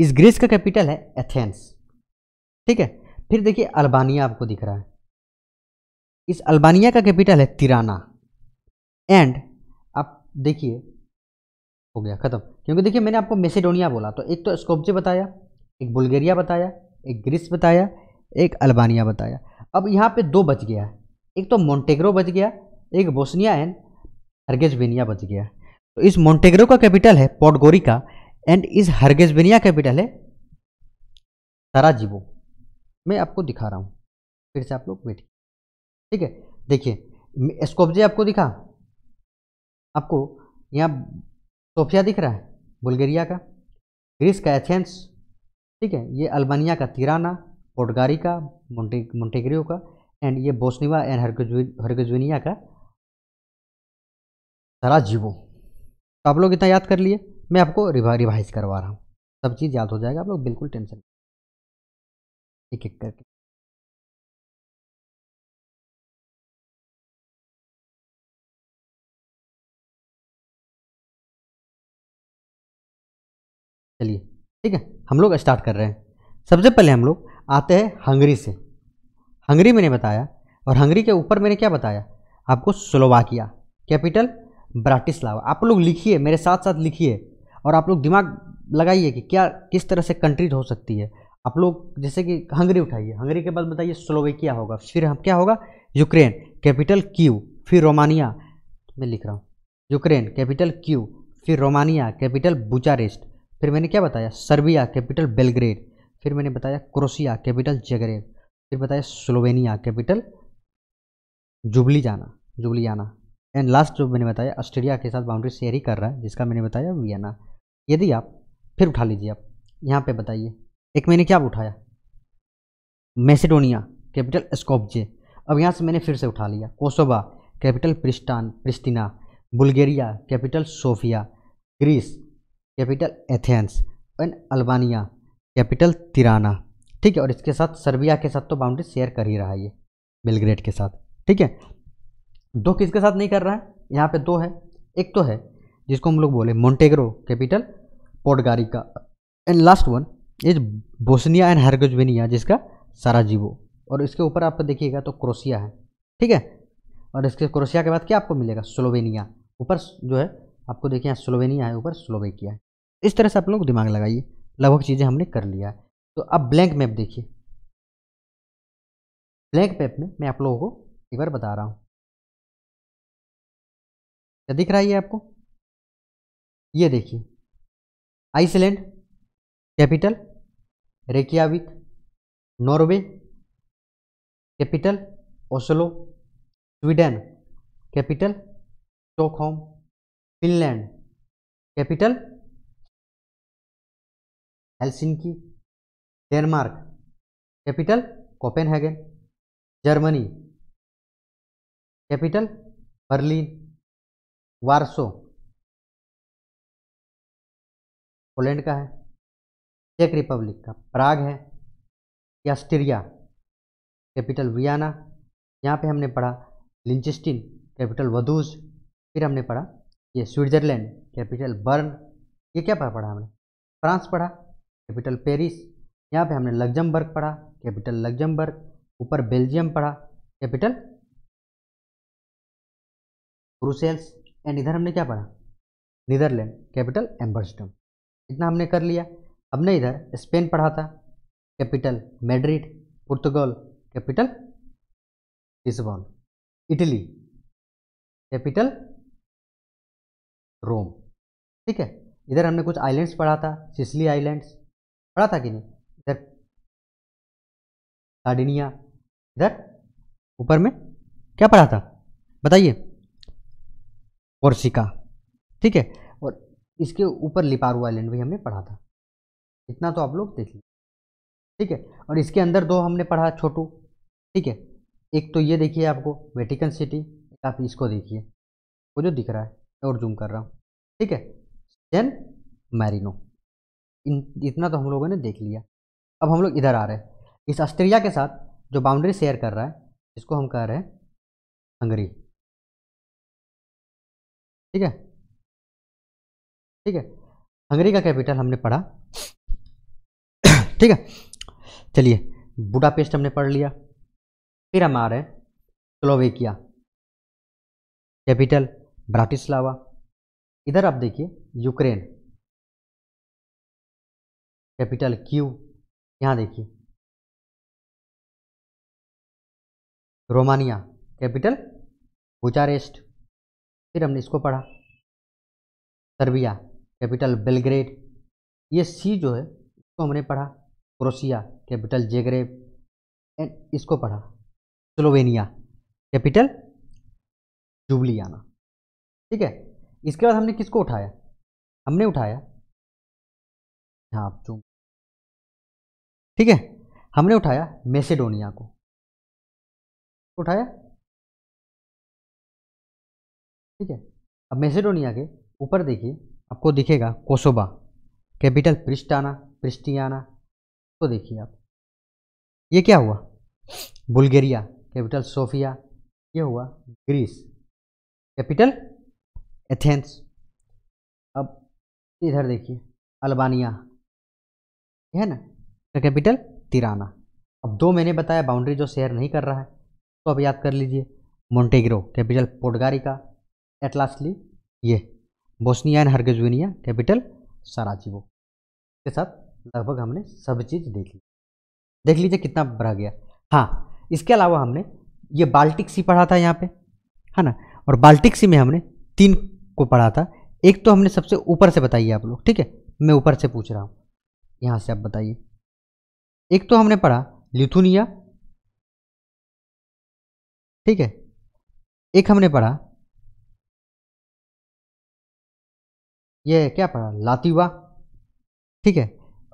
इस ग्रीस का कैपिटल है एथेंस ठीक है फिर देखिए अल्बानिया आपको दिख रहा है इस अल्बानिया का कैपिटल है तिराना एंड आप देखिए हो गया ख़त्म क्योंकि देखिए मैंने आपको मेसिडोनिया बोला तो एक तो स्कोपचे बताया एक बुल्गेरिया बताया एक ग्रीस बताया एक अल्बानिया बताया अब यहाँ पे दो बच गया है एक तो मोंटेग्रो बच गया एक बोस्निया एंड हरगेजबेनिया बच गया तो इस मोंटेग्रो का कैपिटल है पोटगोरी का एंड इस हरगेजबेनिया कैपिटल है सराजीवो मैं आपको दिखा रहा हूँ फिर से आप लोग वेट ठीक है देखिए स्कोप जी आपको दिखा आपको यहाँ सोफिया दिख रहा है बुल्गेरिया का ग्रीस का एथेंस ठीक है ये अल्बानिया का तिराना पोर्टगारी का मोन्टेग्रियो का एंड ये बोस्निवा एंड हरगजुनिया का जीवो तो आप लोग इतना याद कर लिए मैं आपको रिवा रिवाइज करवा रहा हूँ सब चीज़ याद हो जाएगा आप लोग बिल्कुल टेंशन एक एक करके चलिए ठीक है हम लोग स्टार्ट कर रहे हैं सबसे पहले हम लोग आते हैं हंगरी से हंगरी मैंने बताया और हंगरी के ऊपर मैंने क्या बताया आपको स्लोवाकिया कैपिटल ब्राटिस्लावा आप लोग लिखिए मेरे साथ साथ लिखिए और आप लोग दिमाग लगाइए कि क्या किस तरह से कंट्रीज हो सकती है आप लोग जैसे कि हंगरी उठाइए हंगरी के बाद बताइए स्लोवेकिया होगा फिर हम क्या होगा यूक्रेन कैपिटल क्यू फिर रोमानिया मैं लिख रहा हूँ यूक्रेन कैपिटल क्यू फिर रोमानिया कैपिटल बुचारेस्ट फिर मैंने क्या बताया सर्बिया कैपिटल बेलग्रेड फिर मैंने बताया क्रोशिया कैपिटल जगरेब फिर बताया Slovenia capital Ljubljana Ljubljana and last जो मैंने बताया ऑस्ट्रेलिया के साथ बाउंड्री शेयर ही कर रहा है जिसका मैंने बताया वियना यदि आप फिर उठा लीजिए आप यहाँ पे बताइए एक मैंने क्या उठाया मैसेडोनिया कैपिटल स्कोपजे अब यहाँ से मैंने फिर से उठा लिया Kosovo capital Pristina Pristina Bulgaria capital Sofia Greece capital Athens and Albania capital Tirana ठीक है और इसके साथ सर्बिया के साथ तो बाउंड्री शेयर कर ही रहा है ये बेलग्रेड के साथ ठीक है दो किसके साथ नहीं कर रहा है यहाँ पे दो है एक तो है जिसको हम लोग बोले Montenegro capital Podgorica and last one ये बोस्निया एंड हरगोजवेनिया जिसका जीवो और इसके ऊपर आप देखिएगा तो क्रोशिया है ठीक है और इसके क्रोशिया के बाद क्या आपको मिलेगा स्लोवेनिया ऊपर जो है आपको देखिए यहाँ स्लोवेनिया है ऊपर स्लोवेकिया है इस तरह से आप लोग दिमाग लगाइए लगभग चीज़ें हमने कर लिया है तो अब ब्लैंक मैप देखिए ब्लैंक मैप में मैं आप लोगों को एक बार बता रहा हूँ क्या दिख रहा है ये आपको ये देखिए Iceland capital Reykjavik Norway capital Oslo Sweden capital Stockholm Finland capital Helsinki Denmark capital Copenhagen Germany capital Berlin Warsaw Poland का है चेक रिपब्लिक का प्राग है यास्ट्रिया कैपिटल वियाना यहाँ पे हमने पढ़ा लिंचस्टिन कैपिटल वदूज फिर हमने पढ़ा ये स्विट्ज़रलैंड कैपिटल बर्न ये क्या पढ़ा पढ़ा हमने फ्रांस पढ़ा कैपिटल पेरिस यहाँ पे हमने लग्जमबर्ग पढ़ा कैपिटल लग्जमबर्ग ऊपर बेल्जियम पढ़ा कैपिटल ब्रुसेल्स एंड इधर हमने क्या पढ़ा नीदरलैंड कैपिटल एम्बर्सडम इतना हमने कर लिया हमने इधर स्पेन पढ़ा था capital Madrid Portugal capital Lisbon Italy capital Rome ठीक है इधर हमने कुछ आइलैंड्स पढ़ा था सिसली आइलैंड्स पढ़ा था कि नहीं इधर सार्डिनिया इधर ऊपर में क्या पढ़ा था बताइए कोर्सिका ठीक है और इसके ऊपर लिपारू आइलैंड भी हमने पढ़ा था इतना तो आप लोग देख लीजिए ठीक है और इसके अंदर दो हमने पढ़ा छोटू ठीक है एक तो ये देखिए आपको वेटिकन सिटी आप इसको देखिए वो जो दिख रहा है और जूम कर रहा हूँ ठीक है देन मैरिनो इन इतना तो हम लोगों ने देख लिया अब हम लोग इधर आ रहे हैं इस ऑस्ट्रेलिया के साथ जो बाउंड्री शेयर कर रहा है इसको हम कह रहे हैं हंगरी ठीक है ठीक है हंगरी का कैपिटल हमने पढ़ा ठीक है चलिए बुडापेस्ट हमने पढ़ लिया फिर हम आ रहे हैं स्लोवेकिया कैपिटल ब्राटिस्लावा इधर आप देखिए यूक्रेन कैपिटल क्यू यहाँ देखिए रोमानिया कैपिटल बुचारेस्ट फिर हमने इसको पढ़ा सर्बिया कैपिटल बेलग्रेड ये सी जो है इसको हमने पढ़ा क्रोशिया कैपिटल जेगरेब एंड इसको पढ़ा स्लोवेनिया कैपिटल जुबलियाना ठीक है इसके बाद हमने किसको उठाया हमने उठाया हाँ आप चूम ठीक है हमने उठाया मैसेडोनिया को उठाया ठीक है अब मैसेडोनिया के ऊपर देखिए आपको दिखेगा कोसोबा कैपिटल प्रिस्टाना प्रिस्टियाना तो देखिए आप ये क्या हुआ बुल्गेरिया कैपिटल सोफिया ये हुआ ग्रीस कैपिटल एथेंस अब इधर देखिए अल्बानिया है ना इसका तो कैपिटल तिराना अब दो मैंने बताया बाउंड्री जो शेयर नहीं कर रहा है तो अब याद कर लीजिए मोन्टेग्रो कैपिटल पोर्टगारिका एटलास्टली ये Bosnia and Herzegovina capital Sarajevo के साथ लगभग हमने सब चीज़ देख ली देख लीजिए कितना बढ़ा गया हाँ इसके अलावा हमने ये बाल्टिक सी पढ़ा था यहाँ पे है ना और बाल्टिक सी में हमने तीन को पढ़ा था एक तो हमने सबसे ऊपर से बताइए आप लोग ठीक है मैं ऊपर से पूछ रहा हूँ यहाँ से आप बताइए एक तो हमने पढ़ा लिथुनिया ठीक है एक हमने पढ़ा ये क्या पढ़ा लातिवा ठीक है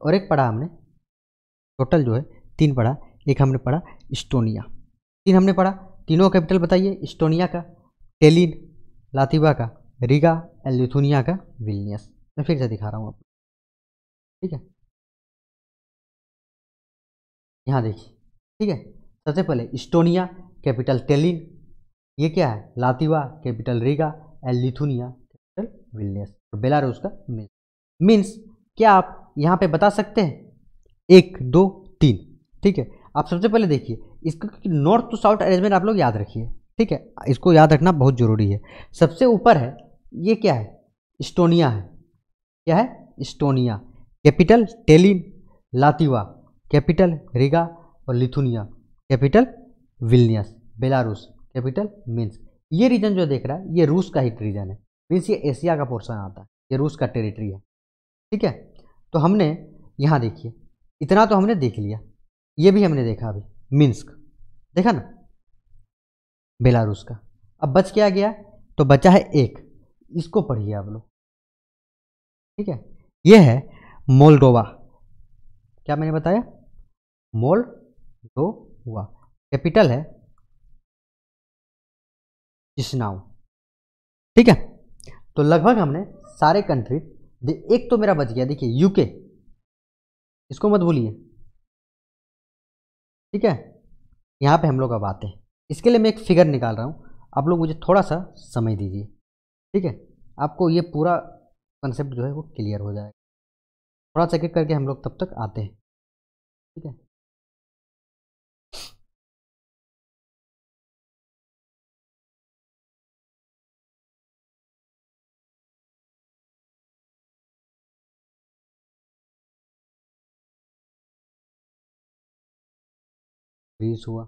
और एक पढ़ा हमने टोटल जो है तीन पढ़ा एक हमने पढ़ा इस्टोनिया तीन हमने पढ़ा तीनों कैपिटल बताइए इस्टोनिया का टेलिन लातिबा का रीगा एंड लिथुनिया का विलनियस मैं फिर से दिखा रहा हूँ आपको ठीक है यहाँ देखिए ठीक है सबसे पहले इस्टोनिया कैपिटल टेलिन ये क्या है Latvia capital Riga and Lithuania capital Vilnius और बेलारूस का मीन्स मीन्स क्या आप यहाँ पे बता सकते हैं एक दो तीन ठीक है आप सबसे पहले देखिए इसको नॉर्थ टू साउथ अरेंजमेंट आप लोग याद रखिए ठीक है इसको याद रखना बहुत ज़रूरी है सबसे ऊपर है ये क्या है इस्टोनिया है क्या है Estonia capital Tallinn Latvia capital Riga और Lithuania capital Vilnius Belarus capital means ये रीजन जो देख रहा है ये रूस का ही रीजन है मीन्स ये एशिया का पोर्शन आता है ये रूस का टेरिटरी है ठीक है तो हमने यहाँ देखिए इतना तो हमने देख लिया ये भी हमने देखा अभी मिन्स्क देखा ना बेलारूस का अब बच क्या गया तो बचा है एक इसको पढ़िए आप लोग ठीक है ये है मोल्डोवा क्या मैंने बताया मोल्डोवा कैपिटल है चिशनाउ ठीक है तो लगभग हमने सारे कंट्री एक तो मेरा बच गया देखिए यूके इसको मत भूलिए ठीक है यहाँ पे हम लोग अब आते हैं इसके लिए मैं एक फिगर निकाल रहा हूँ आप लोग मुझे थोड़ा सा समय दीजिए ठीक है आपको ये पूरा कंसेप्ट जो है वो क्लियर हो जाएगा थोड़ा चेक करके हम लोग तब तक आते हैं ठीक है ग्रीस हुआ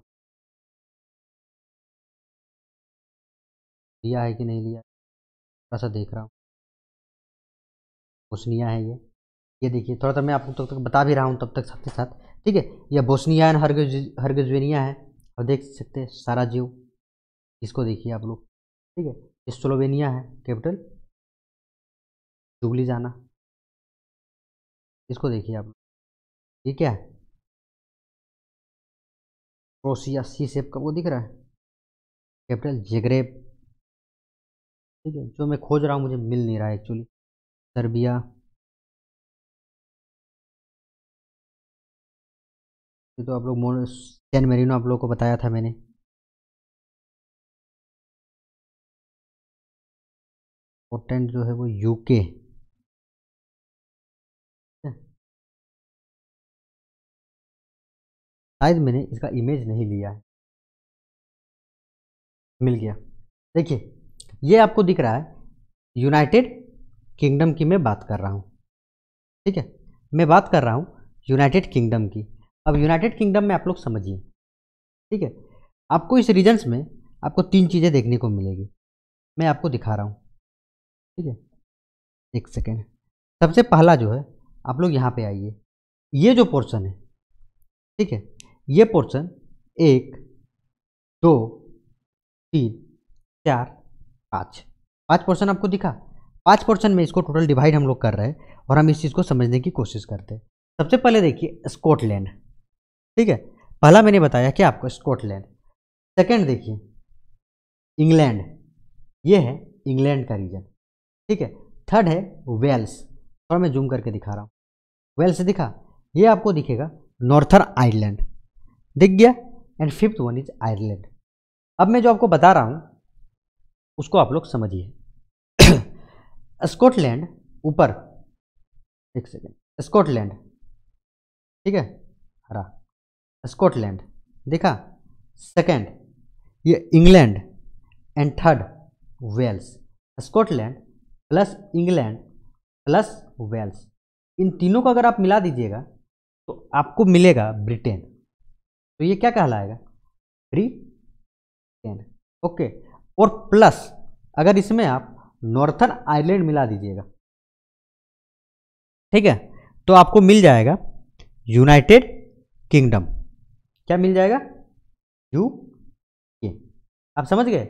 लिया है कि नहीं लिया थोड़ा सा देख रहा हूँ बोस्निया है ये ये देखिए थोड़ा सा मैं आपको तब तो तक बता भी रहा हूँ तब तक साथ ही साथ ठीक है ये बोस्निया एंड हरगज हरगजवेनिया है और देख सकते हैं सारा जीव इसको देखिए आप लोग ठीक है स्लोवेनिया है कैपिटल जुबली जाना इसको देखिए आप लोग ये क्या है क्रोसिया सी सेप का वो दिख रहा है कैपिटल जेग्रेब ठीक है जो मैं खोज रहा हूँ मुझे मिल नहीं रहा है एक्चुअली सर्बिया ये तो आप लोग सैन मेरिनो आप लोग को बताया था मैंने टेंट जो है वो यूके शायद मैंने इसका इमेज नहीं लिया है मिल गया देखिए ये आपको दिख रहा है यूनाइटेड किंगडम की मैं बात कर रहा हूँ ठीक है मैं बात कर रहा हूँ यूनाइटेड किंगडम की अब यूनाइटेड किंगडम में आप लोग समझिए ठीक है आपको इस रीजन्स में आपको तीन चीज़ें देखने को मिलेगी मैं आपको दिखा रहा हूँ ठीक है एक सेकेंड सबसे पहला जो है आप लोग यहाँ पे आइए ये जो पोर्शन है ठीक है ये पोर्शन एक दो तीन चार पाँच पाँच पोर्शन आपको दिखा पाँच पोर्शन में इसको टोटल डिवाइड हम लोग कर रहे हैं और हम इस चीज़ को समझने की कोशिश करते हैं सबसे पहले देखिए स्कॉटलैंड ठीक है पहला मैंने बताया कि आपको स्कॉटलैंड सेकेंड देखिए इंग्लैंड ये है इंग्लैंड का रीजन ठीक है थर्ड है वेल्स थोड़ा मैं जूम करके दिखा रहा हूँ वेल्स दिखा ये आपको दिखेगा नॉर्थर्न आइलैंड दिख गया and fifth one is Ireland अब मैं जो आपको बता रहा हूँ उसको आप लोग समझिए [clears throat] स्कॉटलैंड ऊपर एक सेकेंड स्कॉटलैंड ठीक है हरा स्कॉटलैंड देखा सेकेंड ये England and third Wales Scotland plus England plus Wales इन तीनों को अगर आप मिला दीजिएगा तो आपको मिलेगा ब्रिटेन तो ये क्या कहलाएगा फ्री कैन ओके और प्लस अगर इसमें आप नॉर्थन आयरलैंड मिला दीजिएगा ठीक है तो आपको मिल जाएगा यूनाइटेड किंगडम क्या मिल जाएगा यू के आप समझ गए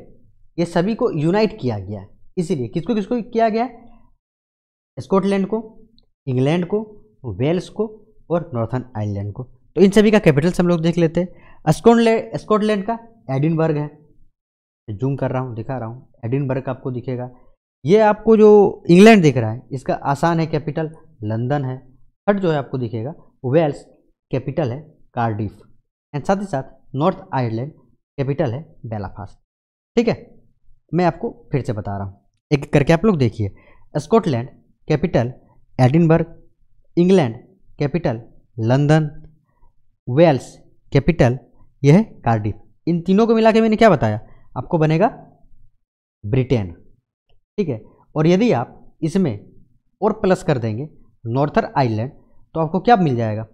ये सभी को यूनाइट किया गया है इसीलिए किसको किसको किया गया है स्कॉटलैंड को इंग्लैंड को वेल्स को और नॉर्थन आयरलैंड को तो इन सभी का कैपिटल्स हम लोग देख लेते हैं स्कॉटलैंड स्कॉटलैंड का एडिनबर्ग है जूम कर रहा हूँ दिखा रहा हूँ एडिनबर्ग आपको दिखेगा ये आपको जो इंग्लैंड दिख रहा है इसका आसान है कैपिटल लंदन है थर्ड जो है आपको दिखेगा वेल्स कैपिटल है कार्डिफ एंड साथ ही साथ नॉर्थ आयरलैंड कैपिटल है बेलाफास्ट ठीक है मैं आपको फिर से बता रहा हूँ एक करके आप लोग देखिए Scotland capital Edinburgh England capital London Wales capital यह है कार्डिफ इन तीनों को मिला के मैंने क्या बताया आपको बनेगा ब्रिटेन ठीक है और यदि आप इसमें और प्लस कर देंगे नॉर्थर आइलैंड तो आपको क्या मिल जाएगा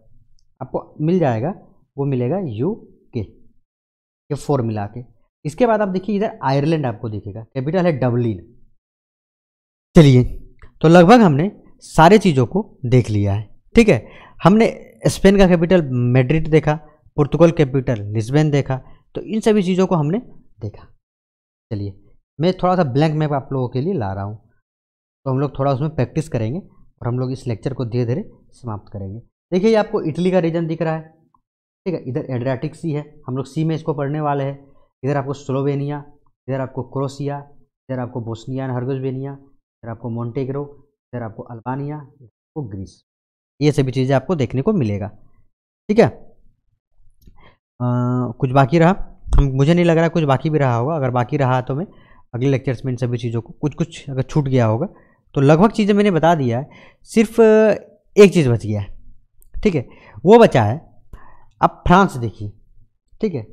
आपको मिल जाएगा वो मिलेगा यू के ये फोर मिला के इसके बाद आप देखिए इधर आयरलैंड आपको देखेगा कैपिटल है डबलिन चलिए तो लगभग हमने सारे चीज़ों को देख लिया है ठीक है हमने स्पेन का कैपिटल मेड्रिड देखा पुर्तगाल कैपिटल लिस्बेन देखा तो इन सभी चीज़ों को हमने देखा चलिए मैं थोड़ा सा ब्लैंक मैप आप लोगों के लिए ला रहा हूँ तो हम लोग थोड़ा उसमें प्रैक्टिस करेंगे और हम लोग इस लेक्चर को धीरे धीरे समाप्त करेंगे देखिए ये आपको इटली का रीजन दिख रहा है ठीक है इधर एड्रेटिक सी है हम लोग सी में इसको पढ़ने वाले हैं इधर आपको स्लोवेनिया इधर आपको क्रोशिया इधर आपको बोस्निया एंड हर्गोजवेनिया इधर आपको मोन्टेग्रो इधर आपको अल्बानिया इधर आपको ग्रीस ये सभी चीज़ें आपको देखने को मिलेगा ठीक है कुछ बाकी रहा हम मुझे नहीं लग रहा कुछ बाकी भी रहा होगा अगर बाकी रहा तो मैं अगले लेक्चर्स में इन सभी चीज़ों को कुछ कुछ अगर छूट गया होगा तो लगभग चीज़ें मैंने बता दिया है सिर्फ एक चीज़ बच गया है ठीक है वो बचा है अब फ्रांस देखिए ठीक है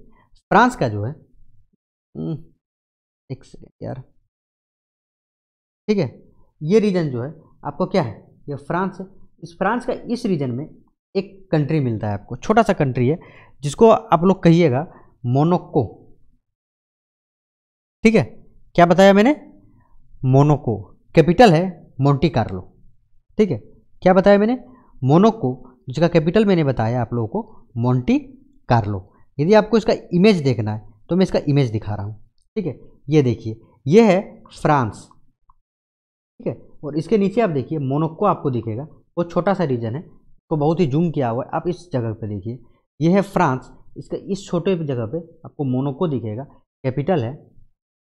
फ्रांस का जो है हम्म, एक सेकेंड यार ठीक है ये रीजन जो है आपको क्या है ये फ्रांस है इस फ्रांस का इस रीजन में एक कंट्री मिलता है आपको छोटा सा कंट्री है जिसको आप लोग कहिएगा मोनोको ठीक है क्या बताया मैंने मोनोको कैपिटल है मोंटी कार्लो ठीक है क्या बताया मैंने मोनोको जिसका कैपिटल मैंने बताया आप लोगों को मोंटी कार्लो यदि आपको इसका इमेज देखना है तो मैं इसका इमेज दिखा रहा हूँ ठीक है ये देखिए ये है फ्रांस ठीक है और इसके नीचे आप देखिए मोनोको आपको दिखेगा वो छोटा सा रीजन है तो बहुत ही जूम किया हुआ है आप इस जगह पर देखिए ये है फ्रांस इसका इस छोटे जगह पे आपको मोनोको दिखेगा कैपिटल है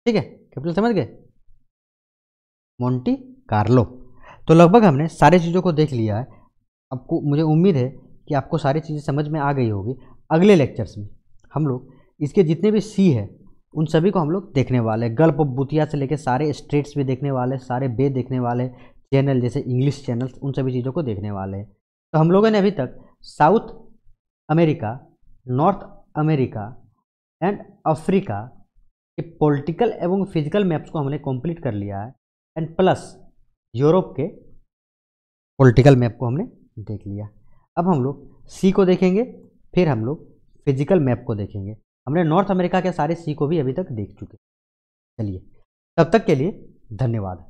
ठीक है कैपिटल समझ गए मोंटी कार्लो तो लगभग हमने सारी चीज़ों को देख लिया है आपको मुझे उम्मीद है कि आपको सारी चीज़ें समझ में आ गई होगी अगले लेक्चर्स में हम लोग इसके जितने भी सी है उन सभी को हम लोग देखने वाले गल्प बुतिया से लेकर सारे स्ट्रेट्स भी देखने वाले सारे बे देखने वाले चैनल जैसे इंग्लिश चैनल्स उन सभी चीज़ों को देखने वाले हैं तो हम लोगों ने अभी तक South America North America and Africa के पॉलिटिकल एवं फिजिकल मैप्स को हमने कंप्लीट कर लिया है एंड प्लस यूरोप के पॉलिटिकल मैप को हमने देख लिया अब हम लोग सी को देखेंगे फिर हम लोग फिजिकल मैप को देखेंगे हमने नॉर्थ अमेरिका के सारे सी को भी अभी तक देख चुके चलिए तब तक के लिए धन्यवाद